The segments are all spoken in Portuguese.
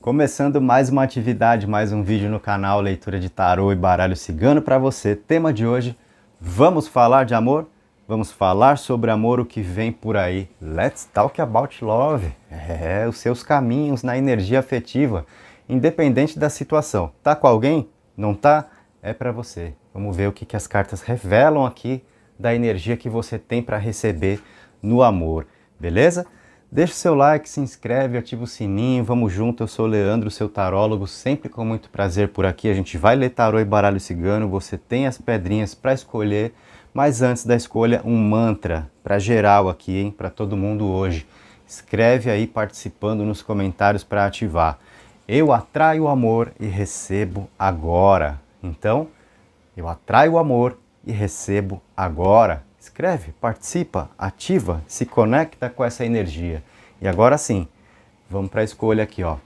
Começando mais uma atividade, mais um vídeo no canal Leitura de Tarô e Baralho Cigano para você. Tema de hoje: vamos falar de amor? Vamos falar sobre amor, o que vem por aí. Let's talk about love. É, os seus caminhos na energia afetiva, independente da situação. Tá com alguém? Não tá? É para você. Vamos ver o que, que as cartas revelam aqui da energia que você tem para receber no amor, beleza? Deixe seu like, se inscreve, ativa o sininho, vamos junto. Eu sou o Leandro, seu tarólogo, sempre com muito prazer por aqui. A gente vai ler tarô e baralho cigano. Você tem as pedrinhas para escolher, mas antes da escolha, um mantra para geral aqui, hein, para todo mundo hoje. Escreve aí participando nos comentários para ativar. Eu atraio o amor e recebo agora. Então, eu atraio o amor e recebo agora inscreve, participa, ativa, se conecta com essa energia. E agora sim, vamos para a escolha aqui, ó.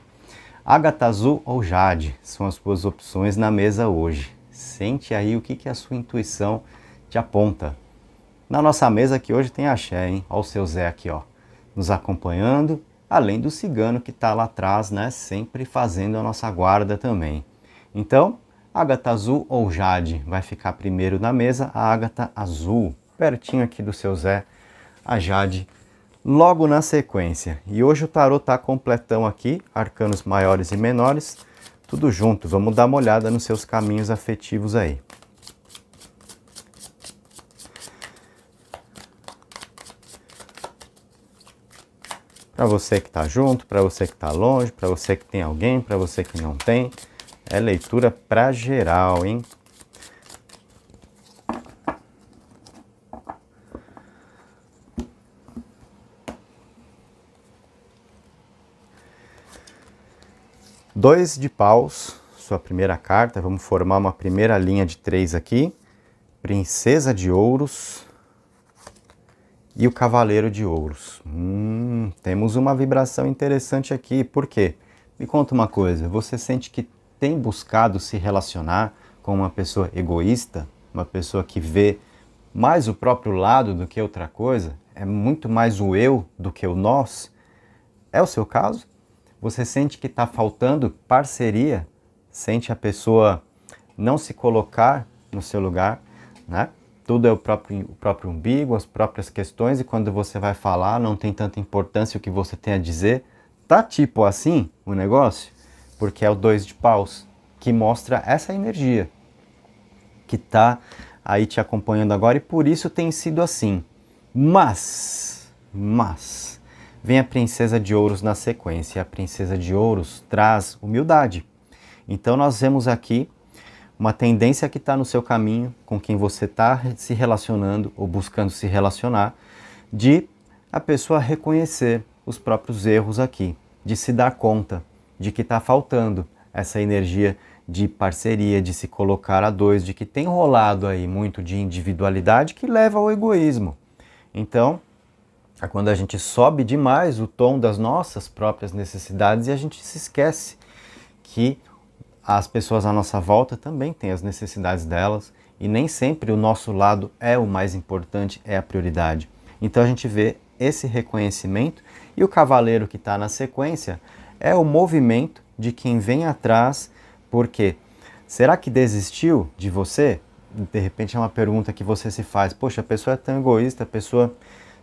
Agatha Azul ou Jade são as suas opções na mesa hoje. Sente aí o que, que a sua intuição te aponta. Na nossa mesa aqui hoje tem axé, hein? Olha o seu Zé aqui, ó, nos acompanhando, além do cigano que está lá atrás, né? Sempre fazendo a nossa guarda também. Então, Ágata Azul ou Jade vai ficar primeiro na mesa, a Ágata Azul pertinho aqui do seu Zé, a Jade, logo na sequência. E hoje o tarô tá completão aqui, arcanos maiores e menores, tudo junto. Vamos dar uma olhada nos seus caminhos afetivos aí. Para você que está junto, para você que está longe, para você que tem alguém, para você que não tem. É leitura para geral, hein? Dois de paus, sua primeira carta, vamos formar uma primeira linha de três aqui. Princesa de ouros e o cavaleiro de ouros. Hum, temos uma vibração interessante aqui, por quê? Me conta uma coisa, você sente que tem buscado se relacionar com uma pessoa egoísta? Uma pessoa que vê mais o próprio lado do que outra coisa? É muito mais o eu do que o nós? É o seu caso? Você sente que está faltando parceria, sente a pessoa não se colocar no seu lugar, né? Tudo é o próprio, o próprio umbigo, as próprias questões, e quando você vai falar, não tem tanta importância o que você tem a dizer. Tá tipo assim o negócio? Porque é o dois de paus, que mostra essa energia que está aí te acompanhando agora, e por isso tem sido assim. Mas, mas, vem a princesa de ouros na sequência. A princesa de ouros traz humildade. Então nós vemos aqui uma tendência que está no seu caminho, com quem você está se relacionando ou buscando se relacionar, de a pessoa reconhecer os próprios erros aqui, de se dar conta de que está faltando essa energia de parceria, de se colocar a dois, de que tem rolado aí muito de individualidade que leva ao egoísmo. Então, é quando a gente sobe demais o tom das nossas próprias necessidades e a gente se esquece que as pessoas à nossa volta também têm as necessidades delas e nem sempre o nosso lado é o mais importante, é a prioridade. Então a gente vê esse reconhecimento e o cavaleiro que está na sequência é o movimento de quem vem atrás, porque será que desistiu de você? De repente é uma pergunta que você se faz: poxa, a pessoa é tão egoísta, a pessoa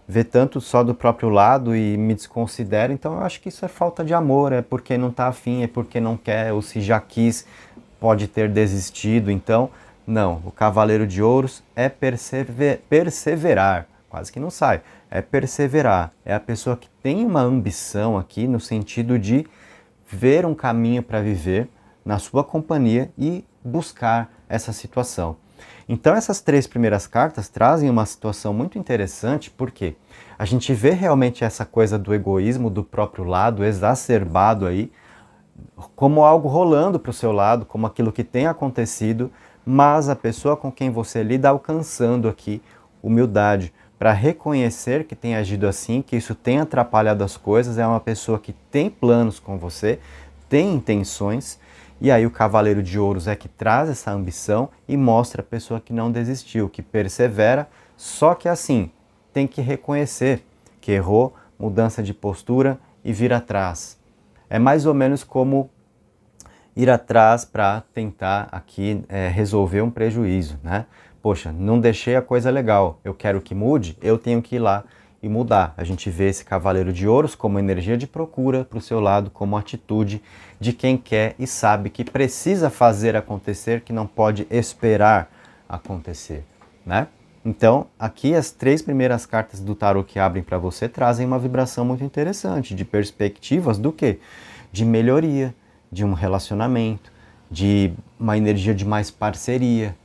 vê tanto só do próprio lado e me desconsidera. Então eu acho que isso é falta de amor, é porque não está afim, é porque não quer, ou se já quis, pode ter desistido. Então, não, o Cavaleiro de Ouros é persever, perseverar, quase que não sai, é perseverar. É a pessoa que tem uma ambição aqui no sentido de ver um caminho para viver na sua companhia e buscar essa situação. Então, essas três primeiras cartas trazem uma situação muito interessante, porque a gente vê realmente essa coisa do egoísmo do próprio lado, exacerbado aí, como algo rolando para o seu lado, como aquilo que tem acontecido, mas a pessoa com quem você lida alcançando aqui humildade para reconhecer que tem agido assim, que isso tem atrapalhado as coisas, é uma pessoa que tem planos com você, tem intenções e aí o Cavaleiro de Ouros é que traz essa ambição e mostra a pessoa que não desistiu, que persevera, só que assim, tem que reconhecer que errou, mudança de postura e vir atrás. É mais ou menos como ir atrás para tentar aqui é, resolver um prejuízo, né? Poxa, não deixei a coisa legal, eu quero que mude, eu tenho que ir lá e mudar. A gente vê esse cavaleiro de ouros como energia de procura para o seu lado, como atitude de quem quer e sabe que precisa fazer acontecer, que não pode esperar acontecer, né? Então, aqui as três primeiras cartas do tarot que abrem para você trazem uma vibração muito interessante de perspectivas do que? De melhoria, de um relacionamento, de uma energia de mais parceria,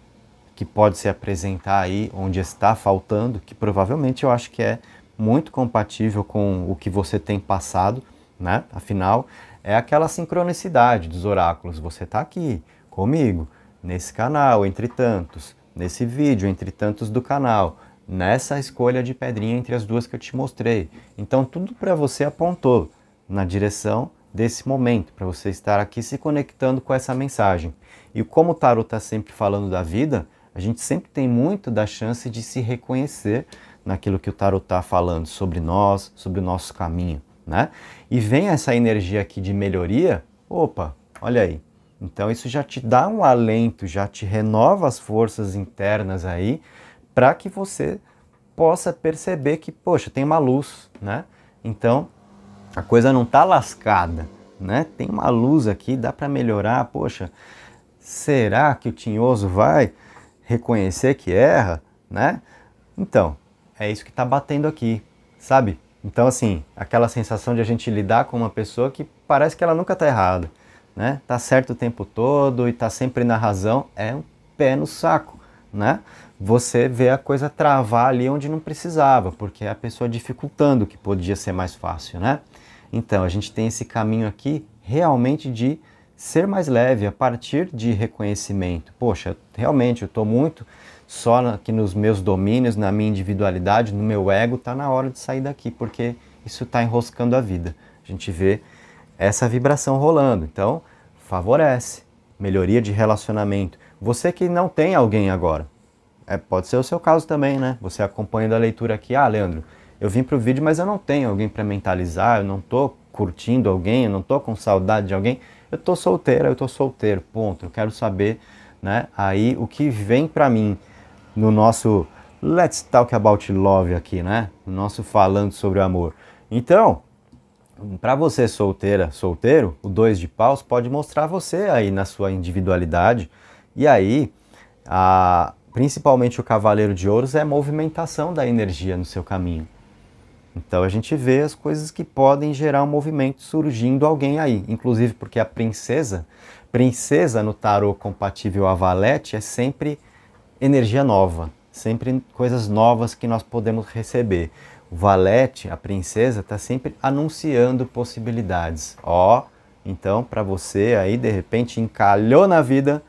que pode se apresentar aí onde está faltando, que provavelmente eu acho que é muito compatível com o que você tem passado, né? Afinal, é aquela sincronicidade dos oráculos. Você está aqui comigo, nesse canal, entre tantos, nesse vídeo, entre tantos do canal, nessa escolha de pedrinha entre as duas que eu te mostrei. Então, tudo para você apontou na direção desse momento, para você estar aqui se conectando com essa mensagem. E como o Tarot está sempre falando da vida, a gente sempre tem muito da chance de se reconhecer naquilo que o tarot está falando sobre nós, sobre o nosso caminho, né? E vem essa energia aqui de melhoria, opa, olha aí. Então isso já te dá um alento, já te renova as forças internas aí, para que você possa perceber que, poxa, tem uma luz, né? Então a coisa não tá lascada, né? Tem uma luz aqui, dá para melhorar, poxa. Será que o tinhoso vai reconhecer que erra, né? Então, é isso que está batendo aqui, sabe? Então, assim, aquela sensação de a gente lidar com uma pessoa que parece que ela nunca está errada, né? Está certo o tempo todo e está sempre na razão, é um pé no saco, né? Você vê a coisa travar ali onde não precisava, porque é a pessoa dificultando o que podia ser mais fácil, né? Então, a gente tem esse caminho aqui realmente de ser mais leve a partir de reconhecimento. Poxa, realmente eu estou muito só aqui nos meus domínios, na minha individualidade, no meu ego, está na hora de sair daqui, porque isso está enroscando a vida. A gente vê essa vibração rolando. Então, favorece. Melhoria de relacionamento. Você que não tem alguém agora. É, pode ser o seu caso também, né? Você acompanhando a leitura aqui. Ah, Leandro, eu vim para o vídeo, mas eu não tenho alguém para mentalizar, eu não estou curtindo alguém, eu não estou com saudade de alguém. Eu estou solteira, eu estou solteiro, ponto. Eu quero saber né, aí o que vem para mim no nosso Let's Talk About Love aqui, né? No nosso falando sobre o amor. Então, para você solteira, solteiro, o dois de paus pode mostrar você aí na sua individualidade. E aí, a, principalmente o cavaleiro de ouros é a movimentação da energia no seu caminho. Então a gente vê as coisas que podem gerar um movimento surgindo alguém aí, inclusive porque a princesa, princesa no tarot compatível a valete é sempre energia nova, sempre coisas novas que nós podemos receber. O valete, a princesa, está sempre anunciando possibilidades. Ó, oh, então para você aí de repente encalhou na vida,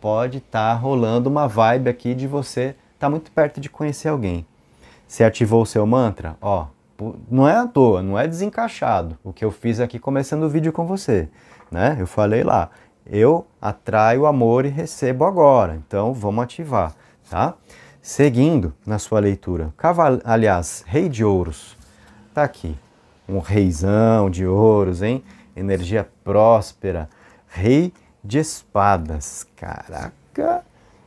pode estar tá rolando uma vibe aqui de você tá muito perto de conhecer alguém. Você ativou o seu mantra? Ó, não é à toa, não é desencaixado o que eu fiz aqui começando o vídeo com você, né? Eu falei lá, eu atraio amor e recebo agora. Então vamos ativar, tá? Seguindo na sua leitura, caval... aliás, Rei de Ouros, tá aqui. Um reizão de ouros, hein? Energia próspera. Rei de espadas, caraca.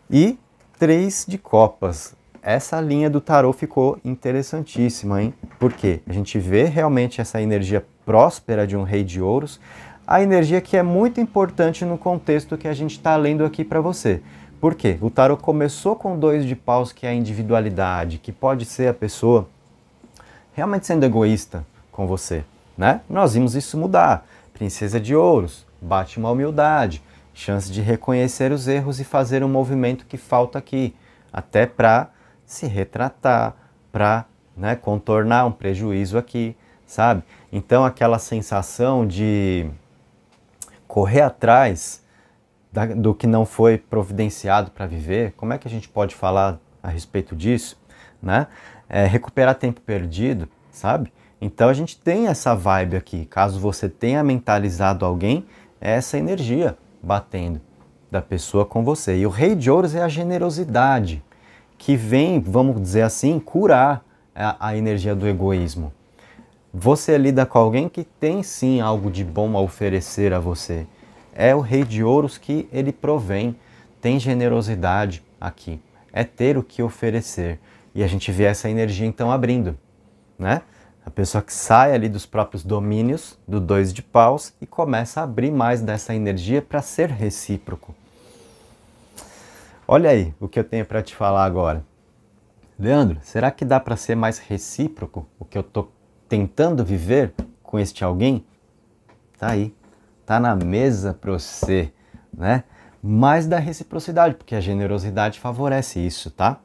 E três de copas. Essa linha do tarô ficou interessantíssima, hein? Porque a gente vê realmente essa energia próspera de um rei de ouros a energia que é muito importante no contexto que a gente está lendo aqui para você. Por quê? O tarot começou com dois de paus, que é a individualidade, que pode ser a pessoa realmente sendo egoísta com você, né? Nós vimos isso mudar. Princesa de Ouros, bate uma humildade, chance de reconhecer os erros e fazer um movimento que falta aqui, até para se retratar, para né, contornar um prejuízo aqui, sabe? Então aquela sensação de correr atrás da, do que não foi providenciado para viver, como é que a gente pode falar a respeito disso, né? É, recuperar tempo perdido, sabe? Então a gente tem essa vibe aqui. Caso você tenha mentalizado alguém, é essa energia batendo da pessoa com você. E o Rei de Ouros é a generosidade que vem, vamos dizer assim, curar a, a energia do egoísmo. Você lida com alguém que tem sim algo de bom a oferecer a você. É o rei de ouros que ele provém, tem generosidade aqui. É ter o que oferecer. E a gente vê essa energia então abrindo, né? A pessoa que sai ali dos próprios domínios, do dois de paus, e começa a abrir mais dessa energia para ser recíproco. Olha aí o que eu tenho para te falar agora. Leandro, será que dá para ser mais recíproco o que eu estou tentando viver com este alguém, tá aí, tá na mesa para você, né? Mais da reciprocidade, porque a generosidade favorece isso, tá?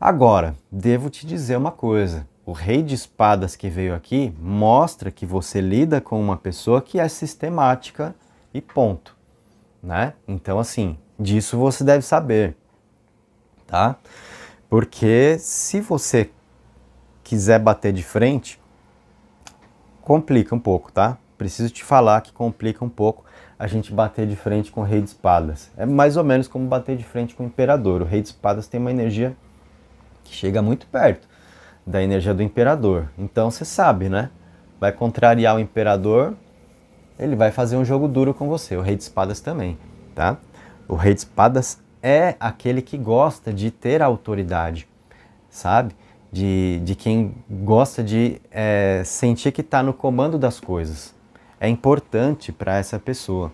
Agora, devo te dizer uma coisa. O rei de espadas que veio aqui mostra que você lida com uma pessoa que é sistemática e ponto, né? Então, assim, disso você deve saber, tá? Porque se você quiser bater de frente, complica um pouco, tá? Preciso te falar que complica um pouco a gente bater de frente com o Rei de Espadas. É mais ou menos como bater de frente com o Imperador. O Rei de Espadas tem uma energia que chega muito perto da energia do Imperador. Então você sabe, né? Vai contrariar o Imperador, ele vai fazer um jogo duro com você. O Rei de Espadas também, tá? O Rei de Espadas é aquele que gosta de ter autoridade, sabe? de, de quem gosta de é, sentir que está no comando das coisas. É importante para essa pessoa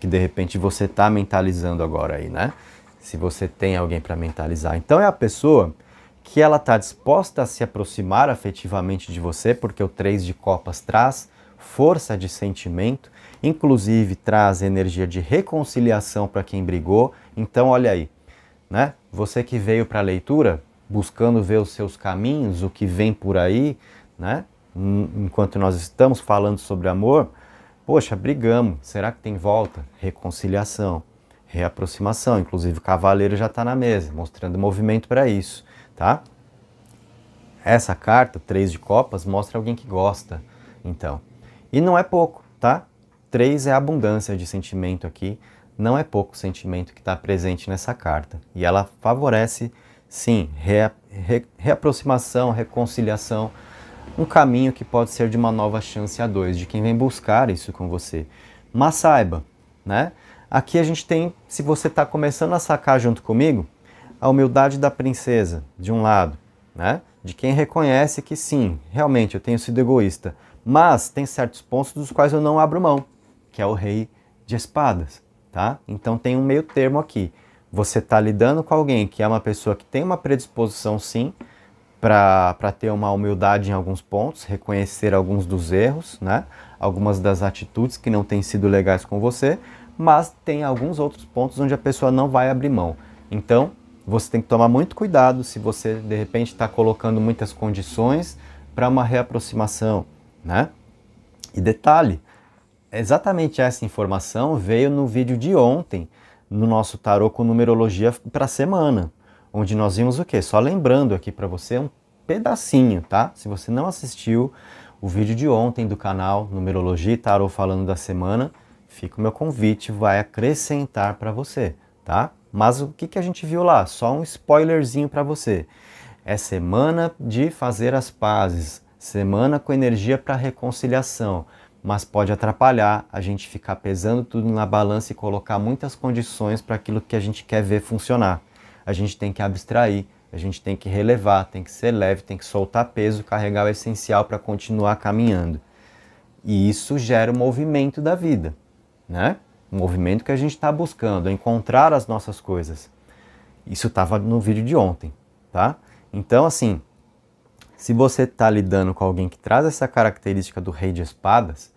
que de repente você está mentalizando agora aí, né? Se você tem alguém para mentalizar. Então é a pessoa que ela está disposta a se aproximar afetivamente de você, porque o 3 de copas traz força de sentimento, inclusive traz energia de reconciliação para quem brigou. Então olha aí, né? Você que veio para a leitura, buscando ver os seus caminhos, o que vem por aí, né? Hum, enquanto nós estamos falando sobre amor, poxa, brigamos, será que tem volta? Reconciliação, reaproximação, inclusive o cavaleiro já está na mesa, mostrando movimento para isso, tá? Essa carta, três de copas, mostra alguém que gosta, então. E não é pouco, tá? Três é abundância de sentimento aqui, não é pouco sentimento que está presente nessa carta. E ela favorece Sim, re, reaproximação, reconciliação, um caminho que pode ser de uma nova chance a dois, de quem vem buscar isso com você. Mas saiba, né? Aqui a gente tem, se você está começando a sacar junto comigo, a humildade da princesa, de um lado, né? De quem reconhece que sim, realmente eu tenho sido egoísta, mas tem certos pontos dos quais eu não abro mão, que é o rei de espadas, tá? Então tem um meio termo aqui você está lidando com alguém que é uma pessoa que tem uma predisposição, sim, para ter uma humildade em alguns pontos, reconhecer alguns dos erros, né? algumas das atitudes que não têm sido legais com você, mas tem alguns outros pontos onde a pessoa não vai abrir mão. Então, você tem que tomar muito cuidado se você de repente está colocando muitas condições para uma reaproximação, né? E detalhe, exatamente essa informação veio no vídeo de ontem no nosso tarô com numerologia para a semana, onde nós vimos o quê? Só lembrando aqui para você um pedacinho, tá? Se você não assistiu o vídeo de ontem do canal Numerologia e Tarô falando da semana, fica o meu convite, vai acrescentar para você, tá? Mas o que, que a gente viu lá? Só um spoilerzinho para você. É semana de fazer as pazes, semana com energia para reconciliação, mas pode atrapalhar a gente ficar pesando tudo na balança e colocar muitas condições para aquilo que a gente quer ver funcionar. A gente tem que abstrair, a gente tem que relevar, tem que ser leve, tem que soltar peso, carregar o essencial para continuar caminhando. E isso gera o movimento da vida, né? O movimento que a gente está buscando, é encontrar as nossas coisas. Isso estava no vídeo de ontem, tá? Então, assim, se você está lidando com alguém que traz essa característica do rei de espadas,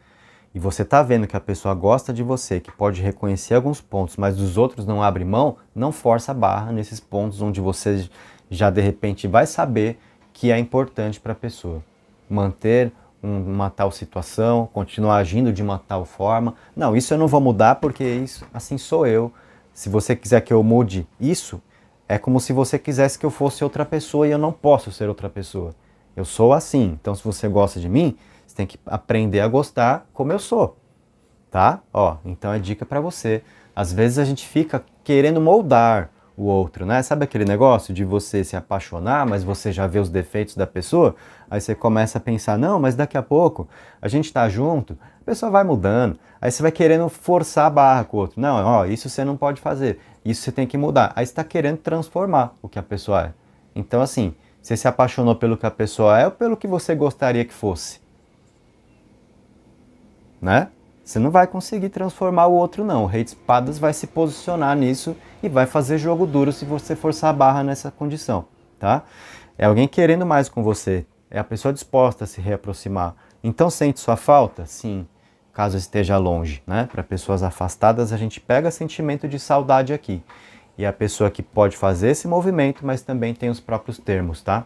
e você está vendo que a pessoa gosta de você, que pode reconhecer alguns pontos, mas dos outros não abre mão, não força a barra nesses pontos onde você já de repente vai saber que é importante para a pessoa. Manter uma tal situação, continuar agindo de uma tal forma. Não, isso eu não vou mudar porque isso, assim sou eu. Se você quiser que eu mude isso, é como se você quisesse que eu fosse outra pessoa e eu não posso ser outra pessoa. Eu sou assim. Então, se você gosta de mim, você tem que aprender a gostar como eu sou. Tá? Ó, então é dica para você. Às vezes a gente fica querendo moldar o outro, né? Sabe aquele negócio de você se apaixonar, mas você já vê os defeitos da pessoa? Aí você começa a pensar, não, mas daqui a pouco a gente tá junto, a pessoa vai mudando. Aí você vai querendo forçar a barra com o outro. Não, ó, isso você não pode fazer, isso você tem que mudar. Aí você tá querendo transformar o que a pessoa é. Então, assim, você se apaixonou pelo que a pessoa é ou pelo que você gostaria que fosse? Né? Você não vai conseguir transformar o outro, não. O Rei de Espadas vai se posicionar nisso e vai fazer jogo duro se você forçar a barra nessa condição, tá? É alguém querendo mais com você. É a pessoa disposta a se reaproximar. Então sente sua falta? Sim, caso esteja longe, né? Para pessoas afastadas, a gente pega sentimento de saudade aqui e a pessoa que pode fazer esse movimento, mas também tem os próprios termos, tá?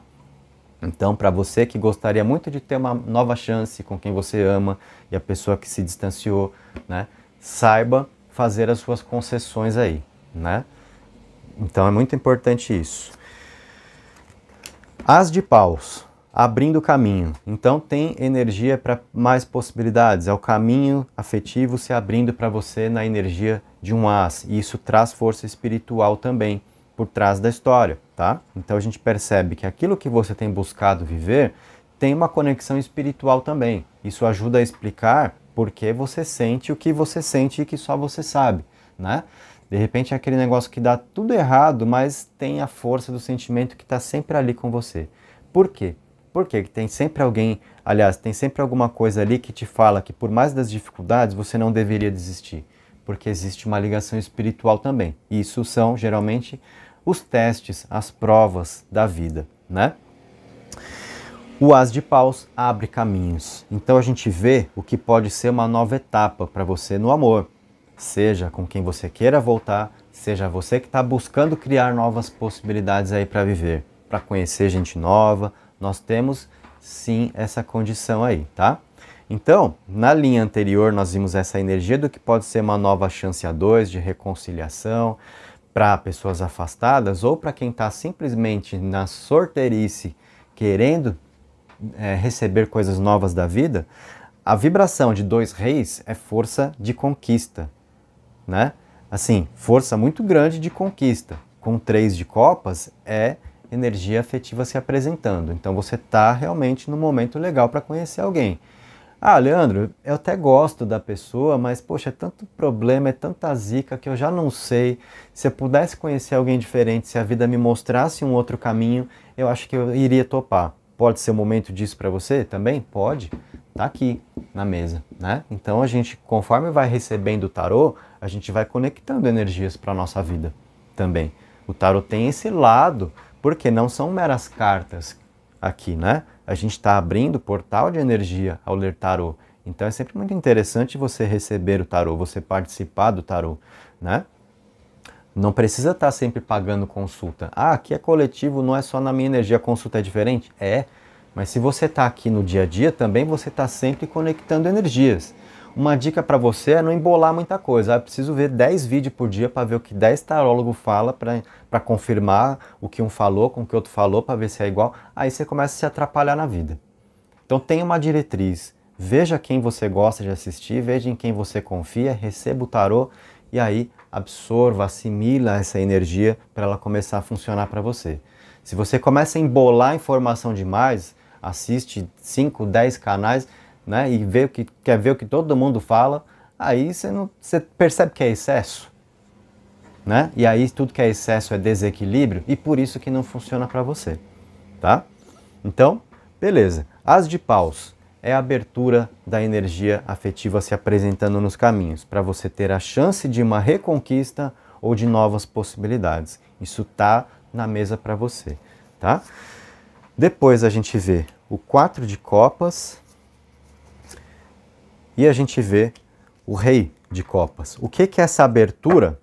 Então, para você que gostaria muito de ter uma nova chance com quem você ama e a pessoa que se distanciou, né? Saiba fazer as suas concessões aí, né? Então é muito importante isso. As de paus, abrindo caminho. Então tem energia para mais possibilidades. É o caminho afetivo se abrindo para você na energia de um as, e isso traz força espiritual também por trás da história, tá? Então a gente percebe que aquilo que você tem buscado viver tem uma conexão espiritual também. Isso ajuda a explicar por que você sente o que você sente e que só você sabe, né? De repente é aquele negócio que dá tudo errado, mas tem a força do sentimento que está sempre ali com você. Por quê? Porque tem sempre alguém, aliás, tem sempre alguma coisa ali que te fala que por mais das dificuldades você não deveria desistir porque existe uma ligação espiritual também. E isso são geralmente os testes, as provas da vida, né? O as de paus abre caminhos. Então a gente vê o que pode ser uma nova etapa para você no amor, seja com quem você queira voltar, seja você que está buscando criar novas possibilidades aí para viver, para conhecer gente nova. Nós temos sim essa condição aí, tá? Então, na linha anterior, nós vimos essa energia do que pode ser uma nova chance a dois de reconciliação para pessoas afastadas ou para quem está simplesmente na sorteirice querendo é, receber coisas novas da vida. A vibração de dois reis é força de conquista, né? Assim, força muito grande de conquista. Com três de copas é energia afetiva se apresentando. Então você está realmente no momento legal para conhecer alguém. Ah, Leandro, eu até gosto da pessoa, mas poxa, é tanto problema, é tanta zica que eu já não sei. Se eu pudesse conhecer alguém diferente, se a vida me mostrasse um outro caminho, eu acho que eu iria topar. Pode ser o um momento disso para você também? Pode. Tá aqui na mesa, né? Então a gente, conforme vai recebendo o tarô, a gente vai conectando energias para nossa vida também. O tarot tem esse lado, porque não são meras cartas aqui, né? a gente está abrindo portal de energia ao ler tarô. Então é sempre muito interessante você receber o tarô, você participar do tarô, né? Não precisa estar tá sempre pagando consulta. Ah, aqui é coletivo, não é só na minha energia, a consulta é diferente? É, mas se você está aqui no dia a dia, também você está sempre conectando energias. Uma dica para você é não embolar muita coisa. Ah, eu preciso ver 10 vídeos por dia para ver o que 10 tarólogos fala para confirmar o que um falou com o que outro falou para ver se é igual. Aí você começa a se atrapalhar na vida. Então tenha uma diretriz. Veja quem você gosta de assistir, veja em quem você confia, receba o tarô e aí absorva, assimila essa energia para ela começar a funcionar para você. Se você começa a embolar informação demais, assiste 5, 10 canais, né, e vê o que, quer ver o que todo mundo fala, aí você, não, você percebe que é excesso. Né? E aí tudo que é excesso é desequilíbrio e por isso que não funciona para você. Tá? Então, beleza. As de paus é a abertura da energia afetiva se apresentando nos caminhos, para você ter a chance de uma reconquista ou de novas possibilidades. Isso tá na mesa para você, tá? Depois a gente vê o quatro de copas, e a gente vê o rei de copas. O que, que essa abertura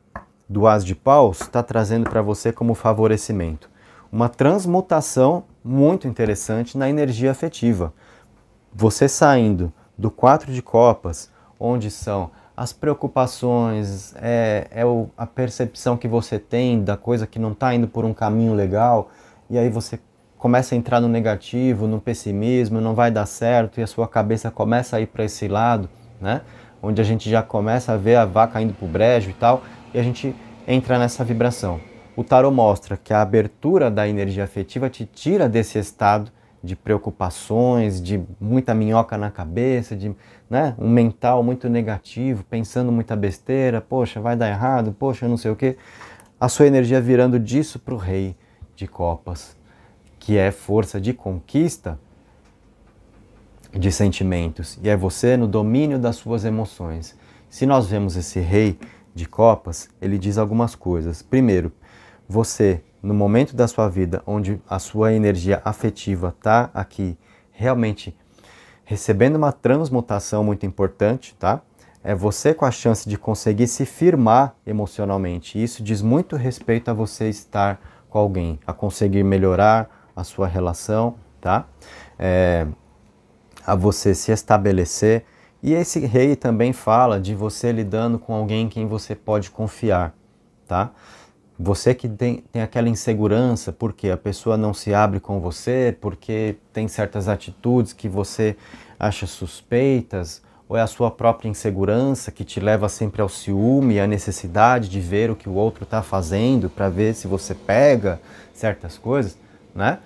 do as de paus está trazendo para você como favorecimento? Uma transmutação muito interessante na energia afetiva. Você saindo do quatro de copas, onde são as preocupações, é, é o, a percepção que você tem da coisa que não está indo por um caminho legal, e aí você começa a entrar no negativo, no pessimismo, não vai dar certo e a sua cabeça começa a ir para esse lado, né? Onde a gente já começa a ver a vaca indo para o brejo e tal, e a gente entra nessa vibração. O tarot mostra que a abertura da energia afetiva te tira desse estado de preocupações, de muita minhoca na cabeça, de né, um mental muito negativo, pensando muita besteira, poxa, vai dar errado, poxa, não sei o quê. A sua energia virando disso para o rei de copas, que é força de conquista de sentimentos, e é você no domínio das suas emoções. Se nós vemos esse rei de copas, ele diz algumas coisas. Primeiro, você, no momento da sua vida onde a sua energia afetiva está aqui realmente recebendo uma transmutação muito importante, tá? É você com a chance de conseguir se firmar emocionalmente. Isso diz muito respeito a você estar com alguém, a conseguir melhorar, a sua relação, tá? É, a você se estabelecer. E esse rei também fala de você lidando com alguém em quem você pode confiar, tá? Você que tem, tem aquela insegurança porque a pessoa não se abre com você, porque tem certas atitudes que você acha suspeitas, ou é a sua própria insegurança que te leva sempre ao ciúme, à necessidade de ver o que o outro está fazendo para ver se você pega certas coisas né?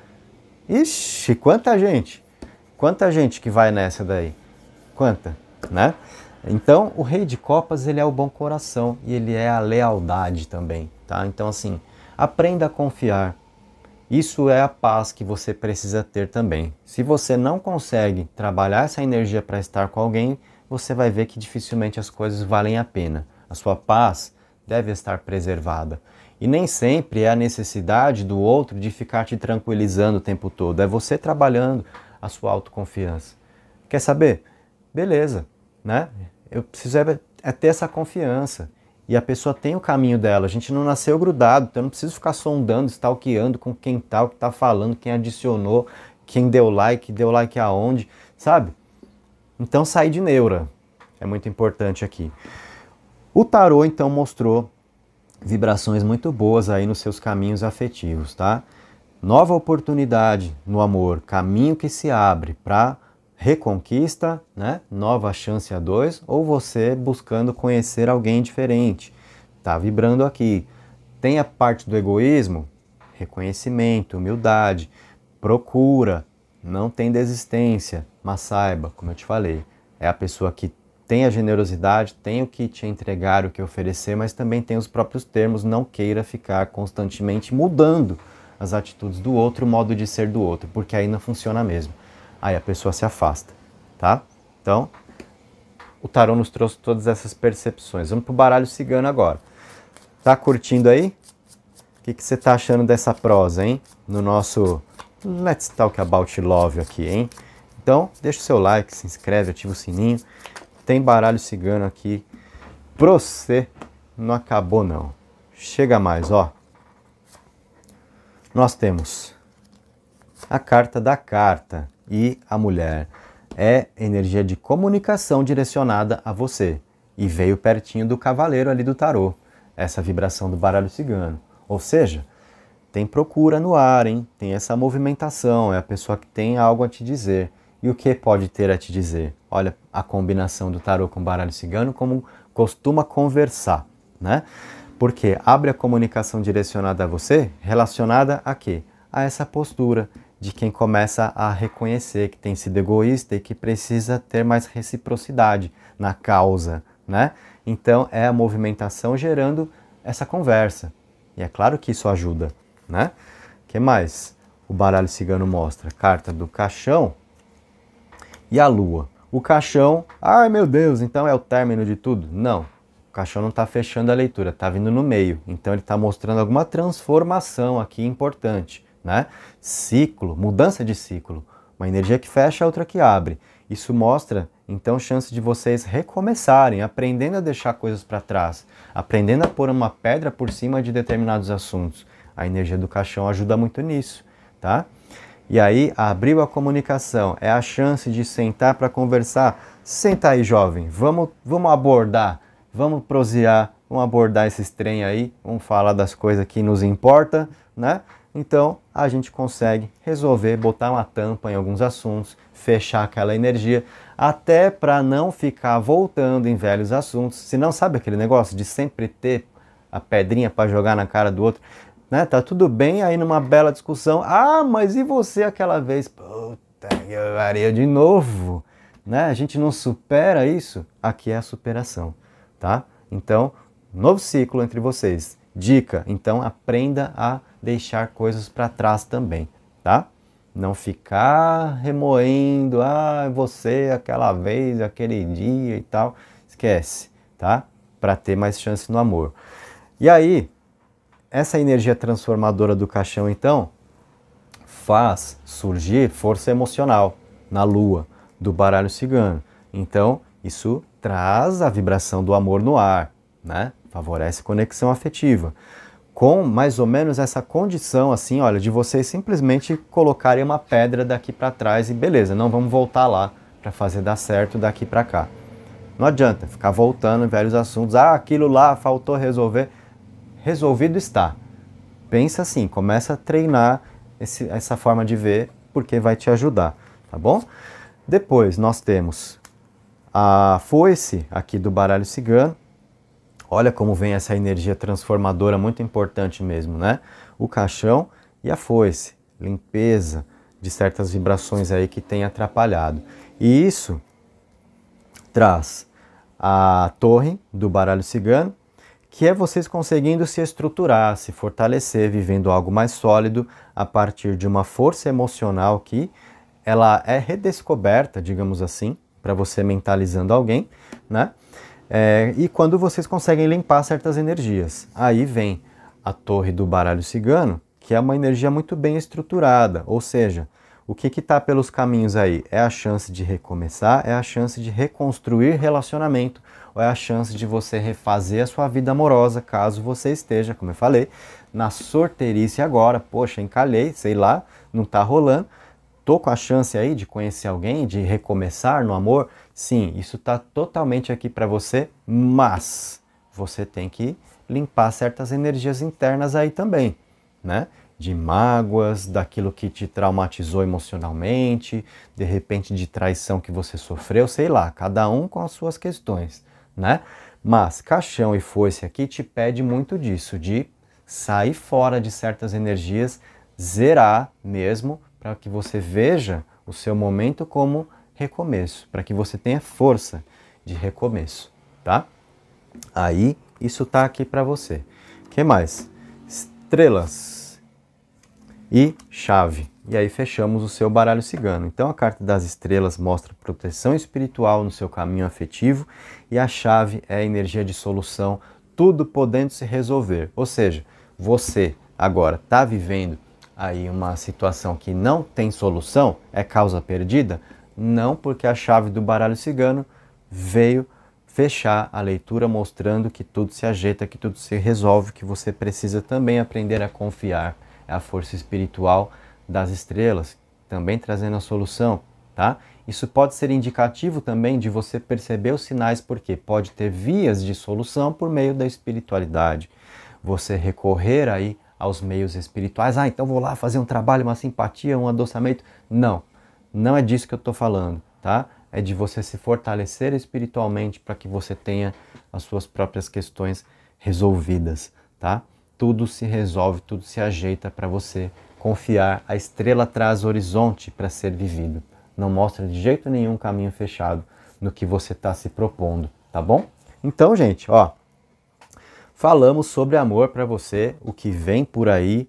Ixi, quanta gente! Quanta gente que vai nessa daí? Quanta, né? Então, o rei de copas, ele é o bom coração e ele é a lealdade também, tá? Então, assim, aprenda a confiar. Isso é a paz que você precisa ter também. Se você não consegue trabalhar essa energia para estar com alguém, você vai ver que dificilmente as coisas valem a pena. A sua paz deve estar preservada. E nem sempre é a necessidade do outro de ficar te tranquilizando o tempo todo. É você trabalhando a sua autoconfiança. Quer saber? Beleza, né? Eu preciso é, é ter essa confiança. E a pessoa tem o caminho dela. A gente não nasceu grudado, então eu não preciso ficar sondando, stalkeando com quem tá, o que tá falando, quem adicionou, quem deu like, deu like aonde, sabe? Então sair de neura é muito importante aqui. O tarô então mostrou vibrações muito boas aí nos seus caminhos afetivos, tá? Nova oportunidade no amor, caminho que se abre para reconquista, né? Nova chance a dois, ou você buscando conhecer alguém diferente. Tá vibrando aqui. Tem a parte do egoísmo, reconhecimento, humildade, procura, não tem desistência, mas saiba, como eu te falei, é a pessoa que tem a generosidade, tem o que te entregar, o que oferecer, mas também tem os próprios termos, não queira ficar constantemente mudando as atitudes do outro, o modo de ser do outro, porque aí não funciona mesmo. Aí a pessoa se afasta, tá? Então, o tarô nos trouxe todas essas percepções. Vamos pro baralho cigano agora. Tá curtindo aí? O que, você tá achando dessa prosa, hein? No nosso Let's Talk About Love aqui, hein? Então, deixa o seu like, se inscreve, ativa o sininho tem baralho cigano aqui pra você. Não acabou não. Chega mais, ó. Nós temos a carta da carta e a mulher. É energia de comunicação direcionada a você. E veio pertinho do cavaleiro ali do tarô, essa vibração do baralho cigano. Ou seja, tem procura no ar, hein? Tem essa movimentação, é a pessoa que tem algo a te dizer. E o que pode ter a te dizer? Olha, a combinação do tarô com o baralho cigano, como costuma conversar, né? Porque abre a comunicação direcionada a você, relacionada a quê? A essa postura de quem começa a reconhecer que tem sido egoísta e que precisa ter mais reciprocidade na causa, né? Então é a movimentação gerando essa conversa. E é claro que isso ajuda, né? Que mais? O baralho cigano mostra carta do caixão e a lua o caixão, ai meu Deus, então é o término de tudo? Não. O caixão não está fechando a leitura, está vindo no meio. Então ele está mostrando alguma transformação aqui importante, né? Ciclo, mudança de ciclo. Uma energia que fecha, outra que abre. Isso mostra, então, chance de vocês recomeçarem, aprendendo a deixar coisas para trás, aprendendo a pôr uma pedra por cima de determinados assuntos. A energia do caixão ajuda muito nisso, tá? E aí abriu a comunicação, é a chance de sentar para conversar. Senta aí, jovem, vamos, vamos abordar, vamos prosear, vamos abordar esses trem aí, vamos falar das coisas que nos importa, né? Então a gente consegue resolver, botar uma tampa em alguns assuntos, fechar aquela energia, até para não ficar voltando em velhos assuntos. Se não sabe aquele negócio de sempre ter a pedrinha para jogar na cara do outro. Né? Tá tudo bem aí numa bela discussão. Ah, mas e você aquela vez? Puta, eu varia de novo. Né? A gente não supera isso. Aqui é a superação, tá? Então, novo ciclo entre vocês. Dica, então aprenda a deixar coisas para trás também, tá? Não ficar remoendo, ah, você aquela vez, aquele dia e tal. Esquece, tá? Para ter mais chance no amor. E aí, essa energia transformadora do caixão, então, faz surgir força emocional na lua do baralho cigano. Então, isso traz a vibração do amor no ar, né? Favorece conexão afetiva. Com mais ou menos essa condição, assim, olha, de vocês simplesmente colocarem uma pedra daqui para trás e beleza, não vamos voltar lá para fazer dar certo daqui para cá. Não adianta ficar voltando em velhos assuntos. Ah, aquilo lá faltou resolver resolvido está. Pensa assim, começa a treinar esse, essa forma de ver, porque vai te ajudar, tá bom? Depois nós temos a foice aqui do baralho cigano. Olha como vem essa energia transformadora muito importante mesmo, né? O caixão e a foice, limpeza de certas vibrações aí que tem atrapalhado. E isso traz a torre do baralho cigano, que é vocês conseguindo se estruturar, se fortalecer, vivendo algo mais sólido a partir de uma força emocional que ela é redescoberta, digamos assim, para você mentalizando alguém, né? É, e quando vocês conseguem limpar certas energias. Aí vem a torre do baralho cigano, que é uma energia muito bem estruturada, ou seja, o que está pelos caminhos aí? É a chance de recomeçar, é a chance de reconstruir relacionamento, ou é a chance de você refazer a sua vida amorosa, caso você esteja, como eu falei, na sorteirice agora. Poxa, encalhei, sei lá, não tá rolando. Tô com a chance aí de conhecer alguém, de recomeçar no amor. Sim, isso tá totalmente aqui para você, mas você tem que limpar certas energias internas aí também, né? de mágoas, daquilo que te traumatizou emocionalmente, de repente de traição que você sofreu, sei lá, cada um com as suas questões né? Mas caixão e foice aqui te pede muito disso, de sair fora de certas energias, zerar mesmo, para que você veja o seu momento como recomeço, para que você tenha força de recomeço, tá? Aí isso tá aqui para você. Que mais? Estrelas e chave. E aí fechamos o seu baralho cigano. Então a carta das estrelas mostra proteção espiritual no seu caminho afetivo e a chave é a energia de solução, tudo podendo se resolver. Ou seja, você agora está vivendo aí uma situação que não tem solução, é causa perdida? Não, porque a chave do baralho cigano veio fechar a leitura mostrando que tudo se ajeita, que tudo se resolve, que você precisa também aprender a confiar. É a força espiritual das estrelas, também trazendo a solução, tá? Isso pode ser indicativo também de você perceber os sinais, porque pode ter vias de solução por meio da espiritualidade. Você recorrer aí aos meios espirituais, ah, então vou lá fazer um trabalho, uma simpatia, um adoçamento. Não, não é disso que eu estou falando, tá? É de você se fortalecer espiritualmente para que você tenha as suas próprias questões resolvidas, tá? Tudo se resolve, tudo se ajeita para você confiar, a estrela traz horizonte para ser vivido. Não mostra de jeito nenhum caminho fechado no que você está se propondo, tá bom? Então, gente, ó, falamos sobre amor para você, o que vem por aí.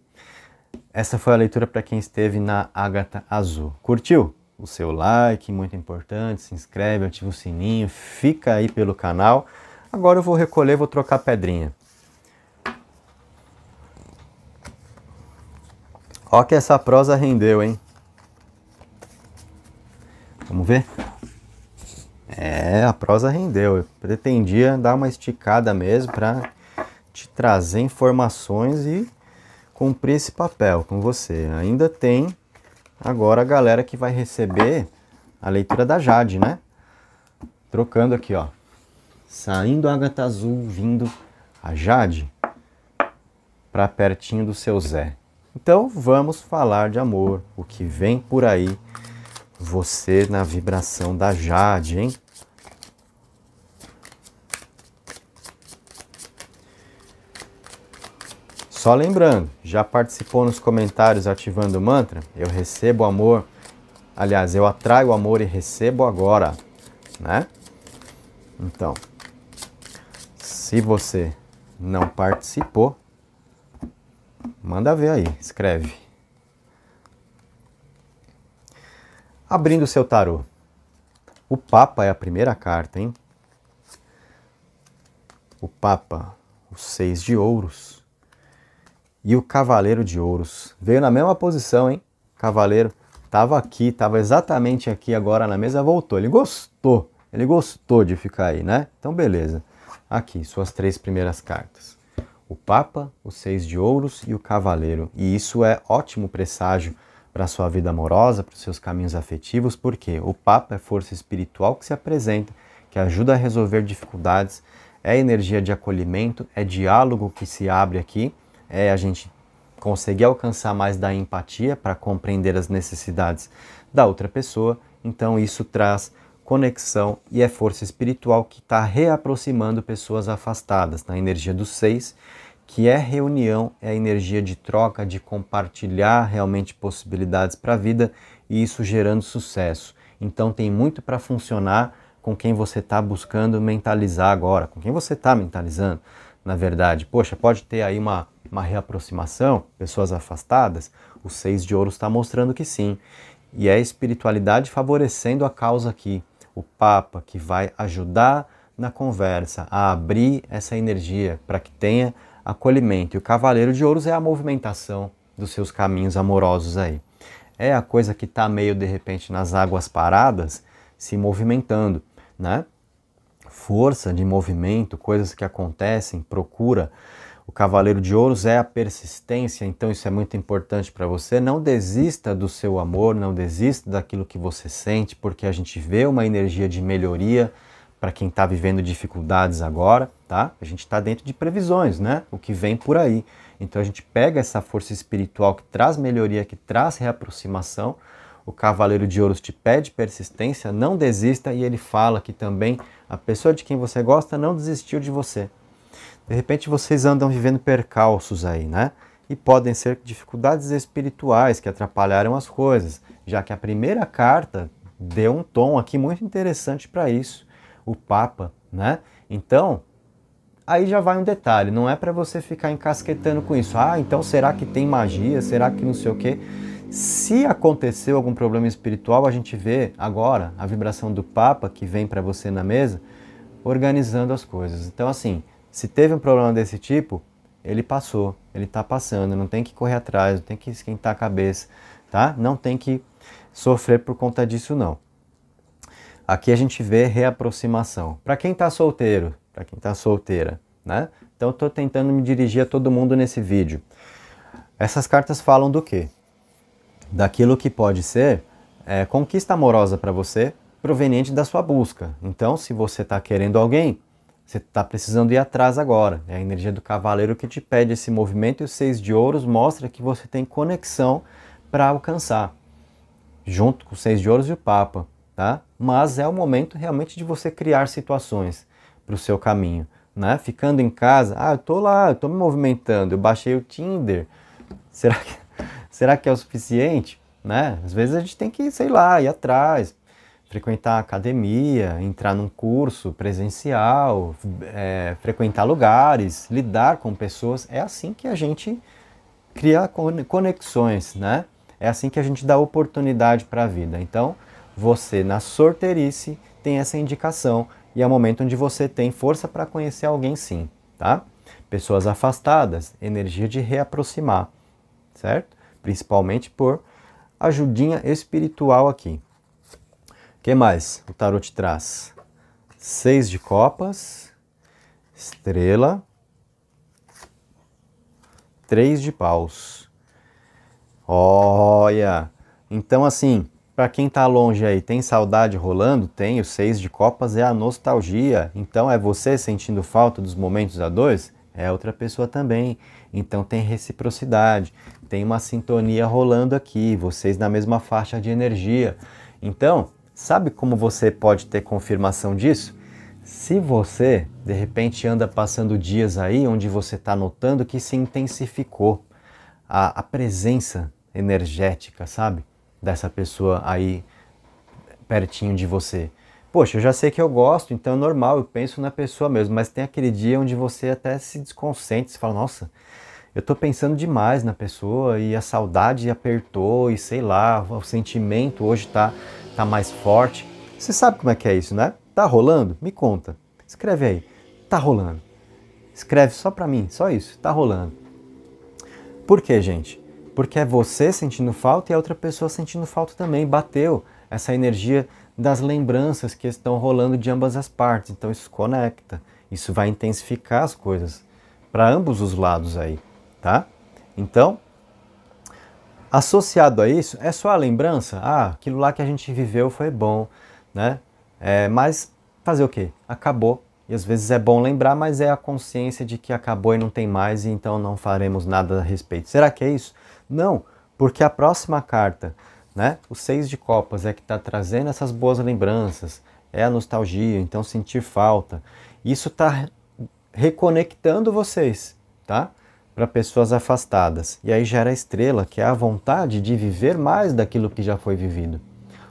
Essa foi a leitura para quem esteve na Ágata Azul. Curtiu? O seu like, muito importante, se inscreve, ativa o sininho, fica aí pelo canal. Agora eu vou recolher, vou trocar pedrinha. Ó que essa prosa rendeu, hein? Vamos ver? É, a prosa rendeu. Eu pretendia dar uma esticada mesmo para te trazer informações e cumprir esse papel com você. Ainda tem agora a galera que vai receber a leitura da Jade, né? Trocando aqui, ó. Saindo a Agatha Azul, vindo a Jade para pertinho do seu Zé. Então vamos falar de amor, o que vem por aí, você na vibração da Jade, hein? Só lembrando, já participou nos comentários ativando o mantra? Eu recebo amor. Aliás, eu atraio amor e recebo agora, né? Então, se você não participou, Manda ver aí, escreve. Abrindo seu tarô. O Papa é a primeira carta, hein? O Papa, o Seis de Ouros. E o Cavaleiro de Ouros. Veio na mesma posição, hein? Cavaleiro. Tava aqui, tava exatamente aqui agora na mesa, voltou. Ele gostou. Ele gostou de ficar aí, né? Então, beleza. Aqui, suas três primeiras cartas o Papa, os Seis de Ouros e o Cavaleiro. E isso é ótimo presságio para a sua vida amorosa, para os seus caminhos afetivos, porque o Papa é força espiritual que se apresenta, que ajuda a resolver dificuldades, é energia de acolhimento, é diálogo que se abre aqui, é a gente conseguir alcançar mais da empatia para compreender as necessidades da outra pessoa. Então, isso traz conexão e é força espiritual que está reaproximando pessoas afastadas na energia do seis, que é reunião, é a energia de troca, de compartilhar realmente possibilidades para a vida e isso gerando sucesso. Então tem muito para funcionar com quem você está buscando mentalizar agora, com quem você está mentalizando, na verdade. Poxa, pode ter aí uma, uma reaproximação, pessoas afastadas? O Seis de ouro está mostrando que sim. E é a espiritualidade favorecendo a causa aqui o Papa, que vai ajudar na conversa a abrir essa energia para que tenha acolhimento. E o Cavaleiro de Ouros é a movimentação dos seus caminhos amorosos aí. É a coisa que está meio de repente nas águas paradas, se movimentando, né? Força de movimento, coisas que acontecem, procura o Cavaleiro de Ouros é a persistência, então isso é muito importante para você. Não desista do seu amor, não desista daquilo que você sente, porque a gente vê uma energia de melhoria para quem está vivendo dificuldades agora, tá? A gente está dentro de previsões, né? O que vem por aí. Então a gente pega essa força espiritual que traz melhoria, que traz reaproximação. O Cavaleiro de Ouros te pede persistência, não desista e ele fala que também a pessoa de quem você gosta não desistiu de você. De repente vocês andam vivendo percalços aí, né? E podem ser dificuldades espirituais que atrapalharam as coisas, já que a primeira carta deu um tom aqui muito interessante para isso, o Papa, né? Então, aí já vai um detalhe, não é para você ficar encasquetando com isso. Ah, então será que tem magia? Será que não sei o quê? Se aconteceu algum problema espiritual, a gente vê agora a vibração do Papa que vem para você na mesa organizando as coisas. Então, assim, se teve um problema desse tipo, ele passou, ele está passando, não tem que correr atrás, não tem que esquentar a cabeça, tá? Não tem que sofrer por conta disso, não. Aqui a gente vê reaproximação. Para quem está solteiro, para quem está solteira, né? Então estou tentando me dirigir a todo mundo nesse vídeo. Essas cartas falam do quê? Daquilo que pode ser é, conquista amorosa para você, proveniente da sua busca. Então, se você está querendo alguém, você está precisando ir atrás agora. É a energia do cavaleiro que te pede esse movimento e os seis de ouros mostra que você tem conexão para alcançar, junto com os seis de ouros e o Papa, tá? Mas é o momento realmente de você criar situações para o seu caminho, né? Ficando em casa, ah, eu tô lá, eu tô me movimentando, eu baixei o Tinder. Será que, será que é o suficiente, né? Às vezes a gente tem que, sei lá, ir atrás, frequentar academia, entrar num curso presencial, é, frequentar lugares, lidar com pessoas. É assim que a gente cria conexões, né? É assim que a gente dá oportunidade para a vida. Então, você na sorterice tem essa indicação e é o momento onde você tem força para conhecer alguém sim, tá? Pessoas afastadas, energia de reaproximar, certo? Principalmente por ajudinha espiritual aqui que mais o tarot te traz? Seis de copas, estrela, três de paus. Olha! Então, assim, para quem está longe aí, tem saudade rolando? Tem, o seis de copas é a nostalgia. Então, é você sentindo falta dos momentos a dois? É outra pessoa também. Então, tem reciprocidade, tem uma sintonia rolando aqui, vocês na mesma faixa de energia. Então, Sabe como você pode ter confirmação disso? Se você de repente anda passando dias aí onde você está notando que se intensificou a, a, presença energética, sabe? Dessa pessoa aí pertinho de você. Poxa, eu já sei que eu gosto, então é normal, eu penso na pessoa mesmo, mas tem aquele dia onde você até se desconcentra, você fala, nossa, eu tô pensando demais na pessoa e a saudade apertou e sei lá, o sentimento hoje tá, tá mais forte. Você sabe como é que é isso, né? Tá rolando? Me conta. Escreve aí. Tá rolando. Escreve só pra mim, só isso. Tá rolando. Por quê, gente? Porque é você sentindo falta e a outra pessoa sentindo falta também. Bateu essa energia das lembranças que estão rolando de ambas as partes. Então isso conecta. Isso vai intensificar as coisas para ambos os lados aí tá? Então, associado a isso, é só a lembrança, ah, aquilo lá que a gente viveu foi bom, né? É, mas fazer o quê? Acabou. E às vezes é bom lembrar, mas é a consciência de que acabou e não tem mais, e então não faremos nada a respeito. Será que é isso? Não, porque a próxima carta, né? O seis de copas é que está trazendo essas boas lembranças, é a nostalgia, então sentir falta. Isso está reconectando vocês, tá? para pessoas afastadas. E aí gera a estrela, que é a vontade de viver mais daquilo que já foi vivido.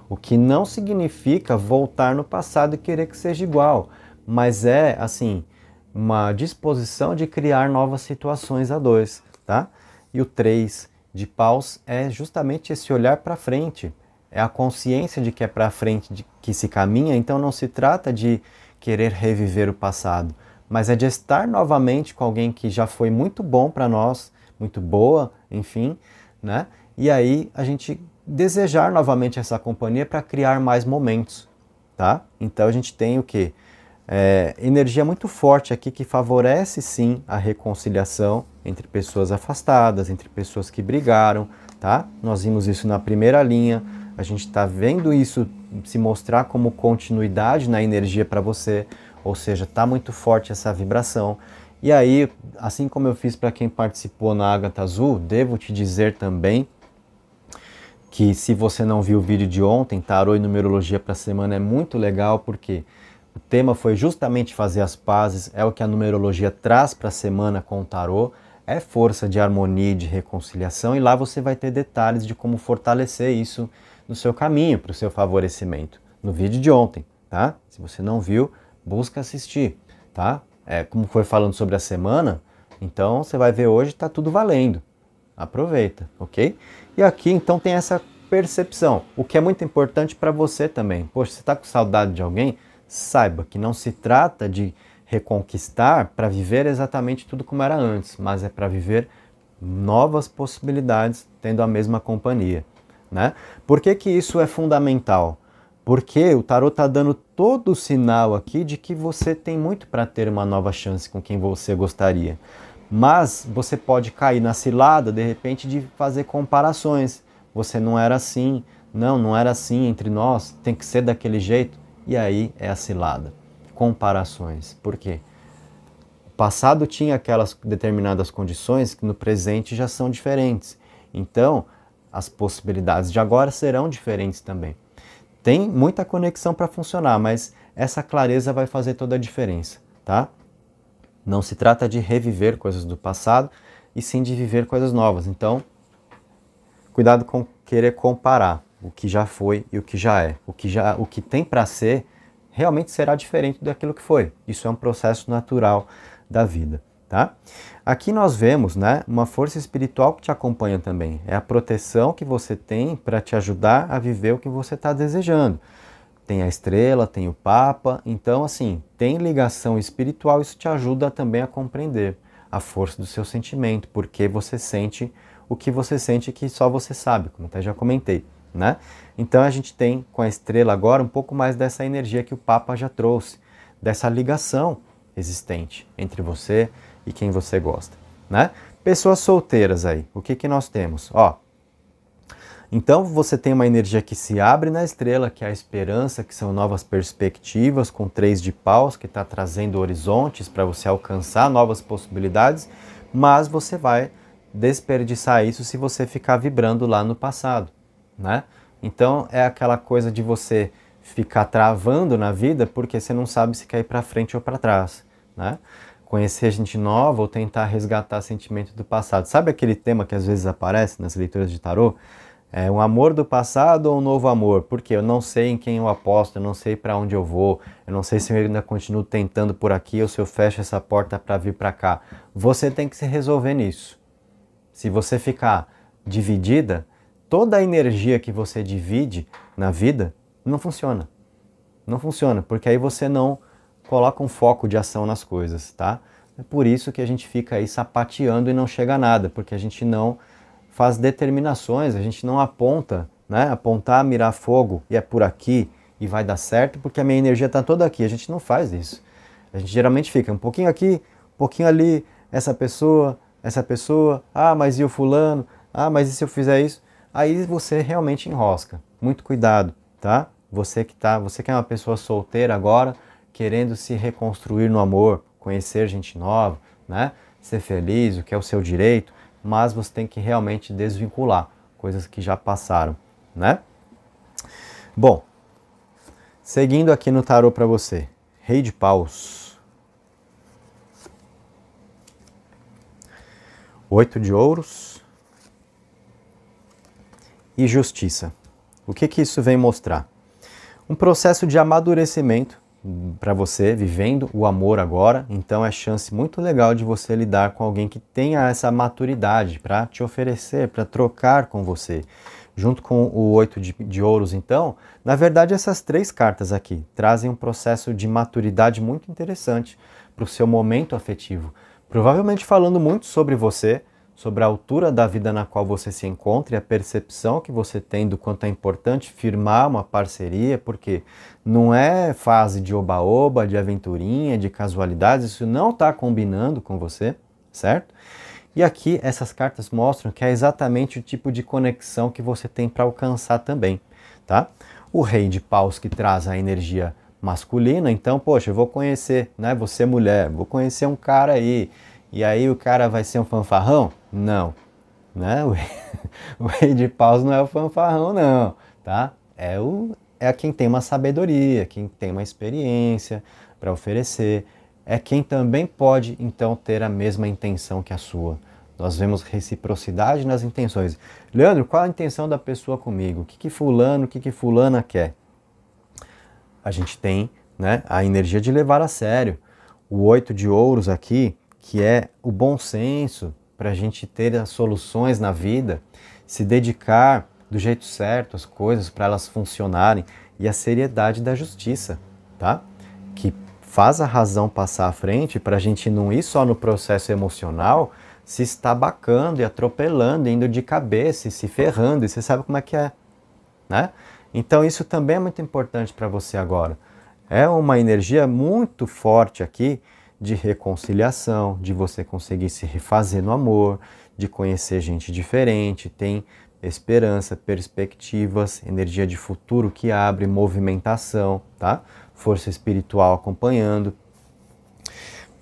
O que não significa voltar no passado e querer que seja igual, mas é assim, uma disposição de criar novas situações a dois, tá? E o 3 de paus é justamente esse olhar para frente, é a consciência de que é para frente de que se caminha, então não se trata de querer reviver o passado, mas é de estar novamente com alguém que já foi muito bom para nós, muito boa, enfim, né? E aí a gente desejar novamente essa companhia para criar mais momentos, tá? Então a gente tem o que? É, energia muito forte aqui que favorece sim a reconciliação entre pessoas afastadas, entre pessoas que brigaram, tá? Nós vimos isso na primeira linha, a gente está vendo isso se mostrar como continuidade na energia para você ou seja, está muito forte essa vibração. E aí, assim como eu fiz para quem participou na Agatha Azul, devo te dizer também que se você não viu o vídeo de ontem, tarô e numerologia para a semana é muito legal porque o tema foi justamente fazer as pazes, é o que a numerologia traz para a semana com o tarô, é força de harmonia e de reconciliação e lá você vai ter detalhes de como fortalecer isso no seu caminho para o seu favorecimento, no vídeo de ontem, tá? Se você não viu, busca assistir, tá? É, como foi falando sobre a semana, então você vai ver hoje está tudo valendo. Aproveita, ok? E aqui então tem essa percepção, o que é muito importante para você também. Poxa, você está com saudade de alguém? Saiba que não se trata de reconquistar para viver exatamente tudo como era antes, mas é para viver novas possibilidades tendo a mesma companhia. Né? Por que, que isso é fundamental? Porque o tarot está dando todo o sinal aqui de que você tem muito para ter uma nova chance com quem você gostaria. Mas você pode cair na cilada, de repente, de fazer comparações. Você não era assim, não, não era assim entre nós, tem que ser daquele jeito. E aí é a cilada. Comparações. Por quê? passado tinha aquelas determinadas condições que no presente já são diferentes. Então, as possibilidades de agora serão diferentes também. Tem muita conexão para funcionar, mas essa clareza vai fazer toda a diferença, tá? Não se trata de reviver coisas do passado, e sim de viver coisas novas. Então, cuidado com querer comparar o que já foi e o que já é. O que já, o que tem para ser realmente será diferente daquilo que foi. Isso é um processo natural da vida tá? Aqui nós vemos, né, uma força espiritual que te acompanha também. É a proteção que você tem para te ajudar a viver o que você está desejando. Tem a estrela, tem o Papa, então assim, tem ligação espiritual, isso te ajuda também a compreender a força do seu sentimento, porque você sente o que você sente que só você sabe, como até já comentei, né? Então a gente tem com a estrela agora um pouco mais dessa energia que o Papa já trouxe, dessa ligação existente entre você, e quem você gosta, né? Pessoas solteiras aí, o que que nós temos? Ó, então você tem uma energia que se abre na estrela, que é a esperança, que são novas perspectivas, com três de paus, que está trazendo horizontes para você alcançar novas possibilidades, mas você vai desperdiçar isso se você ficar vibrando lá no passado, né? Então é aquela coisa de você ficar travando na vida porque você não sabe se quer ir para frente ou para trás, né? conhecer gente nova ou tentar resgatar sentimento do passado. Sabe aquele tema que às vezes aparece nas leituras de tarô? É um amor do passado ou um novo amor? Porque eu não sei em quem eu aposto, eu não sei para onde eu vou, eu não sei se eu ainda continuo tentando por aqui ou se eu fecho essa porta para vir para cá. Você tem que se resolver nisso. Se você ficar dividida, toda a energia que você divide na vida não funciona. Não funciona, porque aí você não coloca um foco de ação nas coisas, tá? É por isso que a gente fica aí sapateando e não chega a nada, porque a gente não faz determinações, a gente não aponta, né? Apontar, mirar fogo e é por aqui e vai dar certo, porque a minha energia está toda aqui. A gente não faz isso. A gente geralmente fica um pouquinho aqui, um pouquinho ali, essa pessoa, essa pessoa, ah, mas e o fulano? Ah, mas e se eu fizer isso? Aí você realmente enrosca. Muito cuidado, tá? Você que tá, você que é uma pessoa solteira agora, querendo se reconstruir no amor, conhecer gente nova, né? ser feliz, o que é o seu direito, mas você tem que realmente desvincular coisas que já passaram, né? Bom, seguindo aqui no tarot para você, Rei de Paus. Oito de Ouros e Justiça. O que que isso vem mostrar? Um processo de amadurecimento para você vivendo o amor agora, então é chance muito legal de você lidar com alguém que tenha essa maturidade para te oferecer, para trocar com você. Junto com o oito de, de ouros, então, na verdade essas três cartas aqui trazem um processo de maturidade muito interessante para o seu momento afetivo. Provavelmente falando muito sobre você, sobre a altura da vida na qual você se encontra e a percepção que você tem do quanto é importante firmar uma parceria, porque não é fase de oba-oba, de aventurinha, de casualidades, isso não está combinando com você, certo? E aqui essas cartas mostram que é exatamente o tipo de conexão que você tem para alcançar também, tá? O rei de paus que traz a energia masculina, então, poxa, eu vou conhecer, né? Você mulher, vou conhecer um cara aí, e aí o cara vai ser um fanfarrão? Não, né? O rei de paus não é o fanfarrão, não, tá? É, o, é quem tem uma sabedoria, quem tem uma experiência para oferecer, é quem também pode, então, ter a mesma intenção que a sua. Nós vemos reciprocidade nas intenções. Leandro, qual a intenção da pessoa comigo? O que, que fulano, o que, que fulana quer? A gente tem né, a energia de levar a sério. O oito de ouros aqui, que é o bom senso, para a gente ter as soluções na vida, se dedicar do jeito certo às coisas para elas funcionarem e a seriedade da justiça, tá? Que faz a razão passar à frente para a gente não ir só no processo emocional, se estabacando e atropelando, indo de cabeça e se ferrando, e você sabe como é que é, né? Então isso também é muito importante para você agora. É uma energia muito forte aqui de reconciliação, de você conseguir se refazer no amor, de conhecer gente diferente, tem esperança, perspectivas, energia de futuro que abre, movimentação, tá? Força espiritual acompanhando.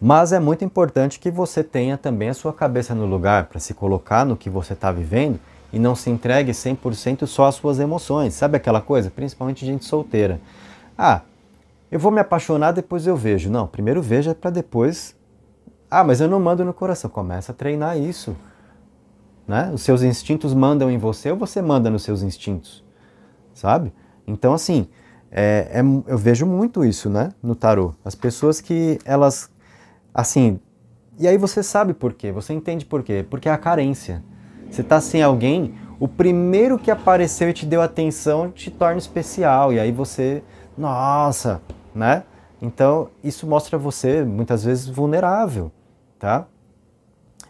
Mas é muito importante que você tenha também a sua cabeça no lugar para se colocar no que você está vivendo e não se entregue 100% só às suas emoções. Sabe aquela coisa? Principalmente gente solteira. Ah, eu vou me apaixonar, depois eu vejo. Não, primeiro veja para depois. Ah, mas eu não mando no coração. Começa a treinar isso. Né? Os seus instintos mandam em você ou você manda nos seus instintos, sabe? Então, assim, é, é, eu vejo muito isso, né, no tarô. As pessoas que elas, assim, e aí você sabe por quê, você entende por quê. Porque é a carência. Você tá sem alguém, o primeiro que apareceu e te deu atenção te torna especial, e aí você, nossa, né? Então, isso mostra você muitas vezes vulnerável, tá?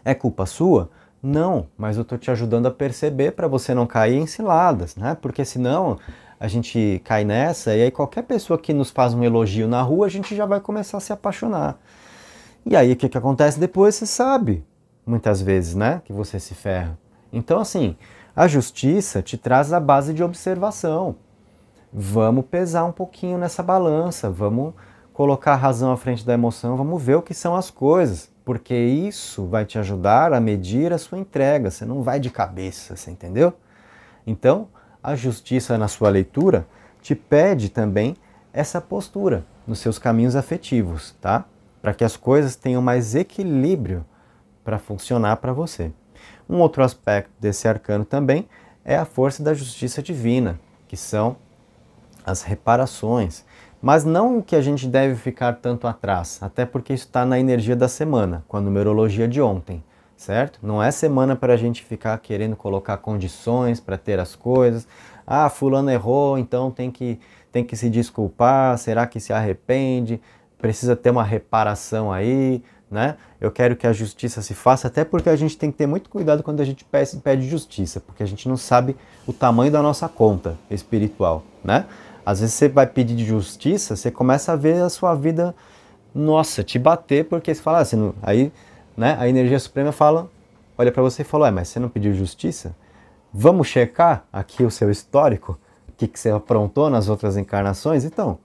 É culpa sua? Não, mas eu tô te ajudando a perceber para você não cair em ciladas, né? Porque senão a gente cai nessa e aí qualquer pessoa que nos faz um elogio na rua, a gente já vai começar a se apaixonar. E aí o que, que acontece depois, você sabe, muitas vezes, né? Que você se ferra. Então, assim, a justiça te traz a base de observação vamos pesar um pouquinho nessa balança, vamos colocar a razão à frente da emoção, vamos ver o que são as coisas, porque isso vai te ajudar a medir a sua entrega, você não vai de cabeça, você entendeu? Então, a justiça na sua leitura te pede também essa postura nos seus caminhos afetivos, tá? Para que as coisas tenham mais equilíbrio para funcionar para você. Um outro aspecto desse arcano também é a força da justiça divina, que são as reparações, mas não que a gente deve ficar tanto atrás, até porque isso está na energia da semana, com a numerologia de ontem, certo? Não é semana para a gente ficar querendo colocar condições para ter as coisas. Ah, fulano errou, então tem que, tem que se desculpar, será que se arrepende? Precisa ter uma reparação aí, né? Eu quero que a justiça se faça, até porque a gente tem que ter muito cuidado quando a gente pede justiça, porque a gente não sabe o tamanho da nossa conta espiritual, né? Às vezes você vai pedir justiça, você começa a ver a sua vida, nossa, te bater, porque você fala assim, aí né, a energia suprema fala, olha para você e fala, é, mas você não pediu justiça? Vamos checar aqui o seu histórico, o que, que você aprontou nas outras encarnações? Então,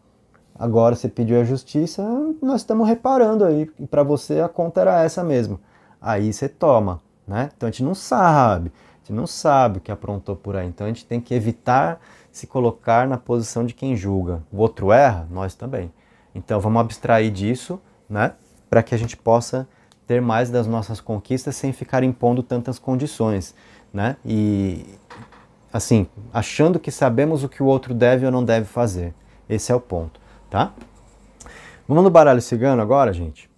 agora você pediu a justiça, nós estamos reparando aí, e para você a conta era essa mesmo. Aí você toma, né? Então a gente não sabe, a gente não sabe o que aprontou por aí, então a gente tem que evitar se colocar na posição de quem julga. O outro erra, nós também. Então vamos abstrair disso, né? Para que a gente possa ter mais das nossas conquistas sem ficar impondo tantas condições, né? E assim, achando que sabemos o que o outro deve ou não deve fazer. Esse é o ponto, tá? Vamos no baralho cigano agora, gente?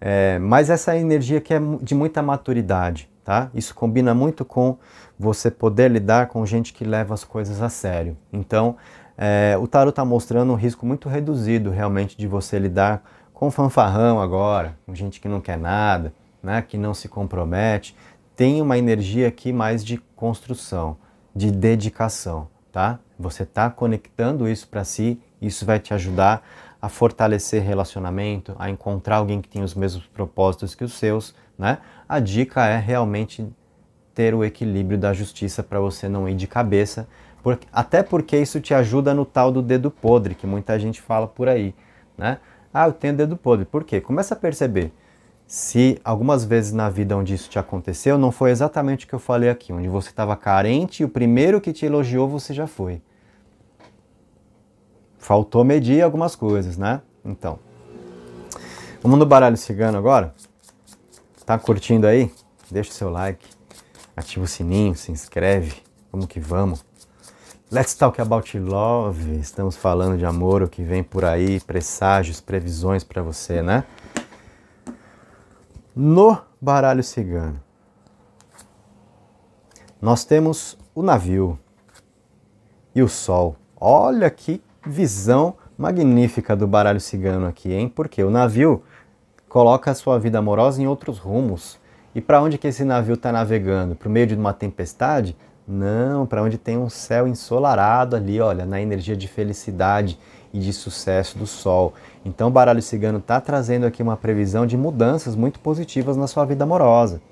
É, mas essa é energia que é de muita maturidade, tá? Isso combina muito com você poder lidar com gente que leva as coisas a sério. Então, é, o tarot está mostrando um risco muito reduzido realmente de você lidar com fanfarrão agora, com gente que não quer nada, né, que não se compromete. Tem uma energia aqui mais de construção, de dedicação, tá? Você está conectando isso para si, isso vai te ajudar a fortalecer relacionamento, a encontrar alguém que tem os mesmos propósitos que os seus, né? a dica é realmente ter o equilíbrio da justiça para você não ir de cabeça, por, até porque isso te ajuda no tal do dedo podre, que muita gente fala por aí, né? Ah, eu tenho dedo podre. Por quê? Começa a perceber se algumas vezes na vida onde isso te aconteceu não foi exatamente o que eu falei aqui, onde você estava carente e o primeiro que te elogiou você já foi. Faltou medir algumas coisas, né? Então, vamos no baralho cigano agora? Tá curtindo aí? Deixa o seu like, ativa o sininho, se inscreve. Vamos que vamos. Let's talk about love. Estamos falando de amor, o que vem por aí, presságios, previsões para você, né? No baralho cigano, nós temos o navio e o sol. Olha que visão magnífica do baralho cigano aqui, hein? Porque o navio coloca a sua vida amorosa em outros rumos. E para onde que esse navio está navegando? Para o meio de uma tempestade? Não, para onde tem um céu ensolarado ali, olha, na energia de felicidade e de sucesso do Sol. Então, o baralho cigano está trazendo aqui uma previsão de mudanças muito positivas na sua vida amorosa,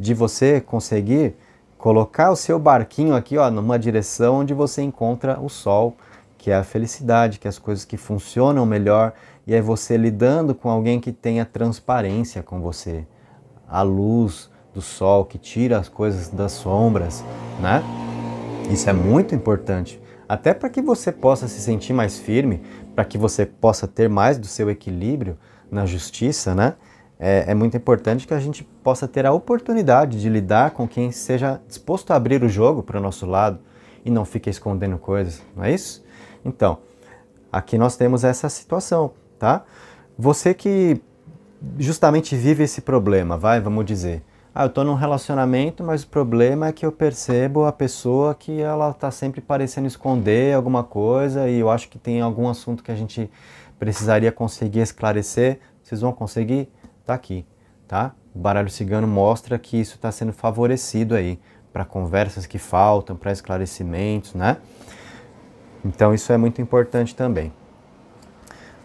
de você conseguir colocar o seu barquinho aqui, ó, numa direção onde você encontra o Sol, que é a felicidade, que é as coisas que funcionam melhor, e é você lidando com alguém que tenha transparência com você, a luz do sol que tira as coisas das sombras, né? Isso é muito importante, até para que você possa se sentir mais firme, para que você possa ter mais do seu equilíbrio na justiça, né? É, é, muito importante que a gente possa ter a oportunidade de lidar com quem seja disposto a abrir o jogo para o nosso lado e não fique escondendo coisas, não é isso? Então, aqui nós temos essa situação tá? Você que justamente vive esse problema, vai, vamos dizer. Ah, eu tô num relacionamento, mas o problema é que eu percebo a pessoa que ela tá sempre parecendo esconder alguma coisa e eu acho que tem algum assunto que a gente precisaria conseguir esclarecer. Vocês vão conseguir? Tá aqui, tá? O baralho cigano mostra que isso está sendo favorecido aí para conversas que faltam, para esclarecimentos, né? Então isso é muito importante também.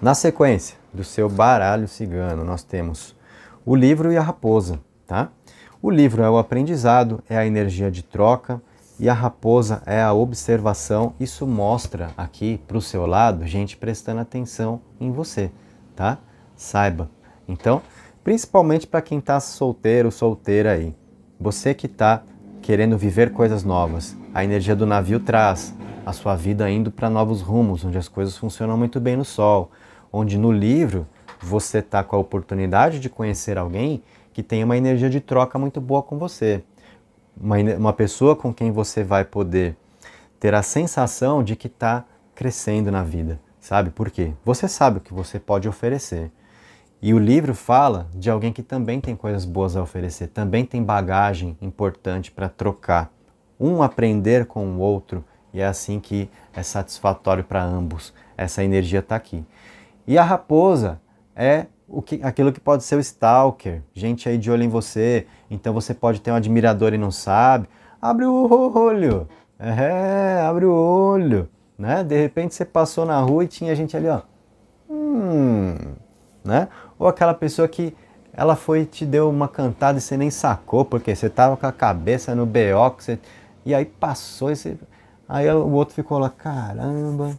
Na sequência do seu baralho cigano, nós temos o livro e a raposa, tá? O livro é o aprendizado, é a energia de troca e a raposa é a observação. Isso mostra aqui para o seu lado gente prestando atenção em você, tá? Saiba. Então, principalmente para quem está solteiro, solteira aí, você que está querendo viver coisas novas, a energia do navio traz a sua vida indo para novos rumos, onde as coisas funcionam muito bem no sol onde no livro você está com a oportunidade de conhecer alguém que tem uma energia de troca muito boa com você. Uma, uma pessoa com quem você vai poder ter a sensação de que está crescendo na vida, sabe? Por quê? Você sabe o que você pode oferecer. E o livro fala de alguém que também tem coisas boas a oferecer, também tem bagagem importante para trocar. Um aprender com o outro e é assim que é satisfatório para ambos. Essa energia está aqui. E a raposa é o que, aquilo que pode ser o stalker, gente aí de olho em você, então você pode ter um admirador e não sabe. Abre o olho, é, abre o olho, né? De repente você passou na rua e tinha gente ali, ó, hum, né? Ou aquela pessoa que ela foi te deu uma cantada e você nem sacou, porque você tava com a cabeça no BO, você... e aí passou, e você... aí o outro ficou lá, caramba,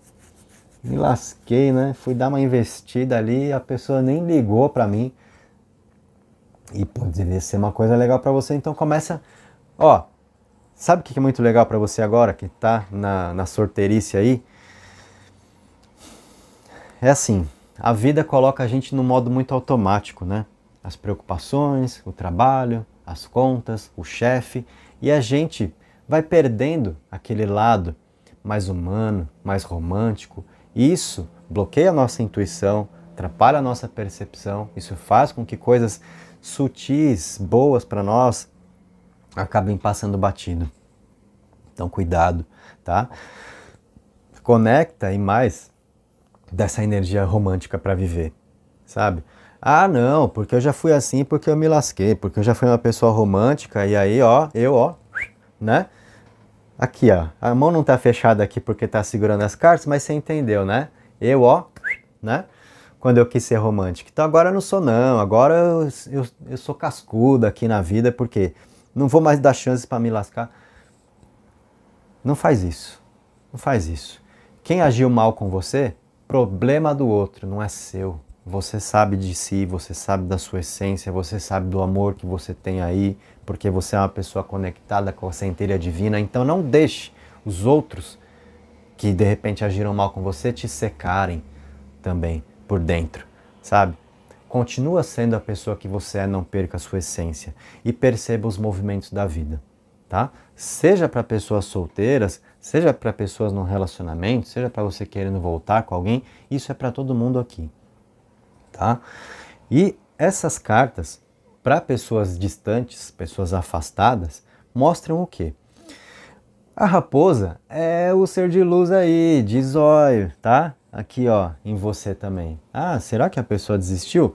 me lasquei, né? Fui dar uma investida ali, a pessoa nem ligou para mim. E poderia ser uma coisa legal para você, então começa, ó, sabe o que é muito legal para você agora que tá na, na sorteirice aí? É assim, a vida coloca a gente num modo muito automático, né? As preocupações, o trabalho, as contas, o chefe, e a gente vai perdendo aquele lado mais humano, mais romântico, isso bloqueia a nossa intuição, atrapalha a nossa percepção, isso faz com que coisas sutis, boas para nós, acabem passando batido. Então cuidado, tá? Conecta e mais dessa energia romântica para viver, sabe? Ah, não, porque eu já fui assim, porque eu me lasquei, porque eu já fui uma pessoa romântica e aí, ó, eu, ó, né? Aqui, ó. A mão não está fechada aqui porque está segurando as cartas, mas você entendeu, né? Eu, ó, né? Quando eu quis ser romântico. Então agora eu não sou, não. Agora eu, eu, eu sou cascudo aqui na vida porque não vou mais dar chances para me lascar. Não faz isso. Não faz isso. Quem agiu mal com você, problema do outro, não é seu. Você sabe de si, você sabe da sua essência, você sabe do amor que você tem aí, porque você é uma pessoa conectada com a centelha divina. Então não deixe os outros que de repente agiram mal com você te secarem também por dentro, sabe? Continua sendo a pessoa que você é, não perca a sua essência e perceba os movimentos da vida, tá? Seja para pessoas solteiras, seja para pessoas num relacionamento, seja para você querendo voltar com alguém, isso é para todo mundo aqui tá? E essas cartas, para pessoas distantes, pessoas afastadas, mostram o quê? A raposa é o ser de luz aí, de zóio, tá? Aqui, ó, em você também. Ah, será que a pessoa desistiu?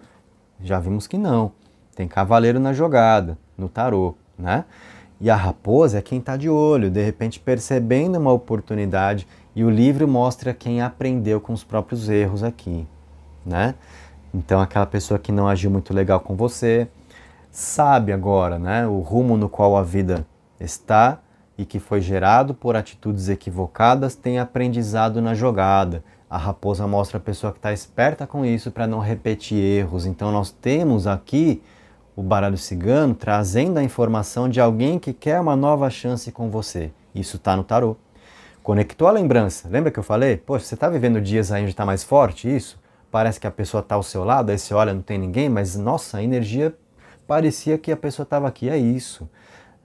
Já vimos que não. Tem cavaleiro na jogada, no tarô, né? E a raposa é quem está de olho, de repente percebendo uma oportunidade, e o livro mostra quem aprendeu com os próprios erros aqui, né? Então, aquela pessoa que não agiu muito legal com você sabe agora né, o rumo no qual a vida está e que foi gerado por atitudes equivocadas tem aprendizado na jogada. A raposa mostra a pessoa que está esperta com isso para não repetir erros. Então, nós temos aqui o baralho cigano trazendo a informação de alguém que quer uma nova chance com você. Isso está no tarô. Conectou a lembrança. Lembra que eu falei? Poxa, você está vivendo dias aí onde está mais forte isso? parece que a pessoa está ao seu lado, aí você olha, não tem ninguém, mas nossa, a energia parecia que a pessoa estava aqui. É isso.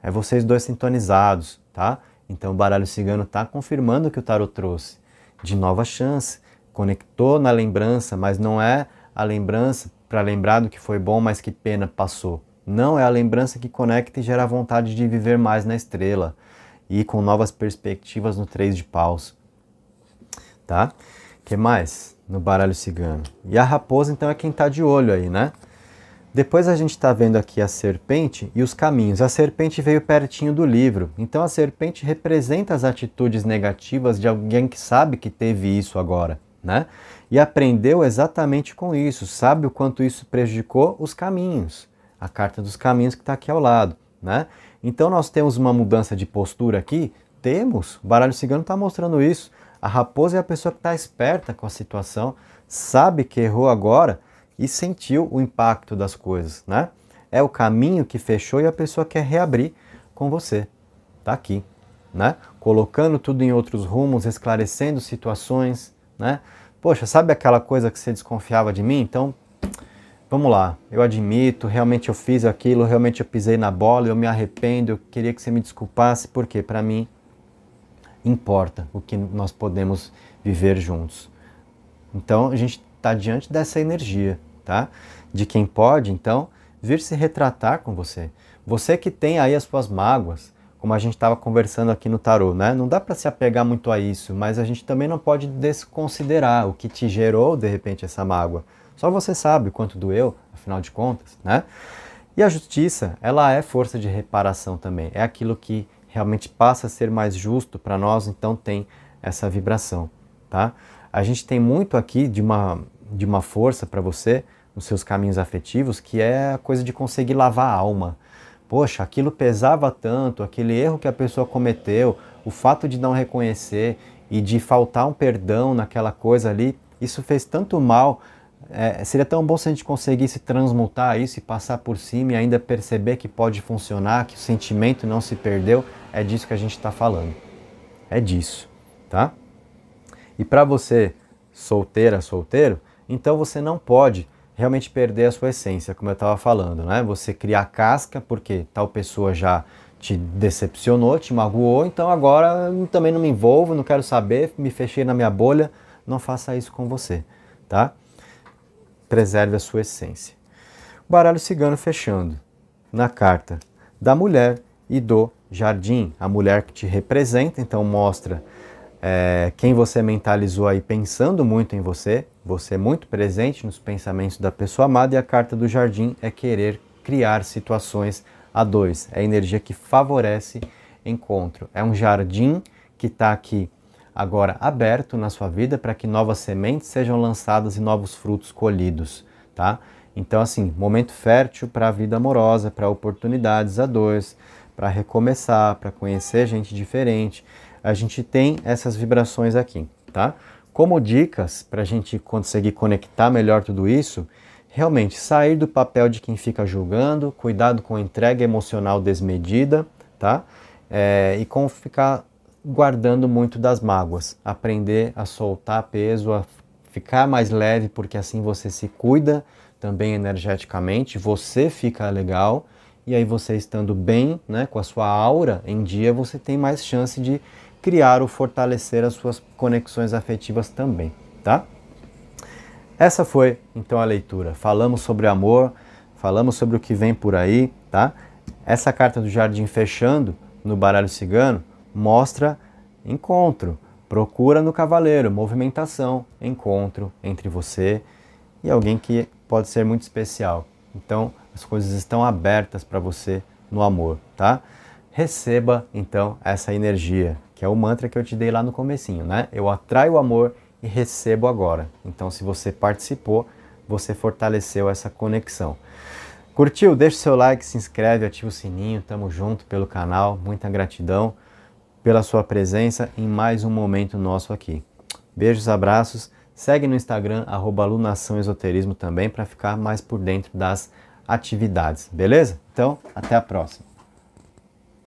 É vocês dois sintonizados, tá? Então o baralho cigano está confirmando o que o tarot trouxe. De nova chance. Conectou na lembrança, mas não é a lembrança para lembrar do que foi bom, mas que pena passou. Não é a lembrança que conecta e gera vontade de viver mais na estrela e com novas perspectivas no três de paus. Tá? que mais? no baralho cigano. E a raposa, então, é quem está de olho aí, né? Depois a gente está vendo aqui a serpente e os caminhos. A serpente veio pertinho do livro. Então a serpente representa as atitudes negativas de alguém que sabe que teve isso agora, né? E aprendeu exatamente com isso, sabe o quanto isso prejudicou os caminhos. A carta dos caminhos que está aqui ao lado, né? Então nós temos uma mudança de postura aqui. Temos, o baralho cigano está mostrando isso. A raposa é a pessoa que está esperta com a situação, sabe que errou agora e sentiu o impacto das coisas, né? É o caminho que fechou e a pessoa quer reabrir com você. Tá aqui, né? Colocando tudo em outros rumos, esclarecendo situações, né? Poxa, sabe aquela coisa que você desconfiava de mim? Então, vamos lá. Eu admito, realmente eu fiz aquilo, realmente eu pisei na bola, eu me arrependo, eu queria que você me desculpasse, porque para mim importa, o que nós podemos viver juntos. Então a gente está diante dessa energia, tá? De quem pode, então, vir se retratar com você. Você que tem aí as suas mágoas, como a gente estava conversando aqui no tarô, né? Não dá para se apegar muito a isso, mas a gente também não pode desconsiderar o que te gerou de repente essa mágoa. Só você sabe quanto doeu, afinal de contas, né? E a justiça, ela é força de reparação também. É aquilo que realmente passa a ser mais justo para nós, então tem essa vibração, tá? A gente tem muito aqui de uma, de uma força para você nos seus caminhos afetivos, que é a coisa de conseguir lavar a alma. Poxa, aquilo pesava tanto, aquele erro que a pessoa cometeu, o fato de não reconhecer e de faltar um perdão naquela coisa ali, isso fez tanto mal. É, seria tão bom se a gente conseguisse transmutar isso e passar por cima e ainda perceber que pode funcionar, que o sentimento não se perdeu. É disso que a gente está falando. É disso, tá? E para você solteira, solteiro, então você não pode realmente perder a sua essência, como eu estava falando, né? Você criar casca porque tal pessoa já te decepcionou, te magoou, então agora também não me envolvo, não quero saber, me fechei na minha bolha, não faça isso com você, tá? Preserve a sua essência. baralho cigano fechando na carta da mulher e do Jardim, a mulher que te representa, então mostra é, quem você mentalizou aí pensando muito em você, você é muito presente nos pensamentos da pessoa amada, e a carta do Jardim é querer criar situações a dois. É a energia que favorece encontro. É um jardim que está aqui agora aberto na sua vida para que novas sementes sejam lançadas e novos frutos colhidos, tá? Então, assim, momento fértil para a vida amorosa, para oportunidades a dois para recomeçar, para conhecer gente diferente. A gente tem essas vibrações aqui, tá? Como dicas para a gente conseguir conectar melhor tudo isso, realmente sair do papel de quem fica julgando, cuidado com a entrega emocional desmedida, tá? É, e com ficar guardando muito das mágoas, aprender a soltar peso, a ficar mais leve, porque assim você se cuida também energeticamente, você fica legal e aí você estando bem, né, com a sua aura em dia, você tem mais chance de criar ou fortalecer as suas conexões afetivas também, tá? Essa foi então a leitura. Falamos sobre amor, falamos sobre o que vem por aí, tá? Essa carta do jardim fechando no baralho cigano mostra encontro, procura no cavaleiro, movimentação, encontro entre você e alguém que pode ser muito especial. Então, as coisas estão abertas para você no amor, tá? Receba então essa energia, que é o mantra que eu te dei lá no comecinho, né? Eu atraio o amor e recebo agora. Então, se você participou, você fortaleceu essa conexão. Curtiu? Deixa o seu like, se inscreve, ativa o sininho, tamo junto pelo canal. Muita gratidão pela sua presença em mais um momento nosso aqui. Beijos, abraços. Segue no Instagram, arroba Lunação Esoterismo também, para ficar mais por dentro das atividades, beleza? Então, até a próxima.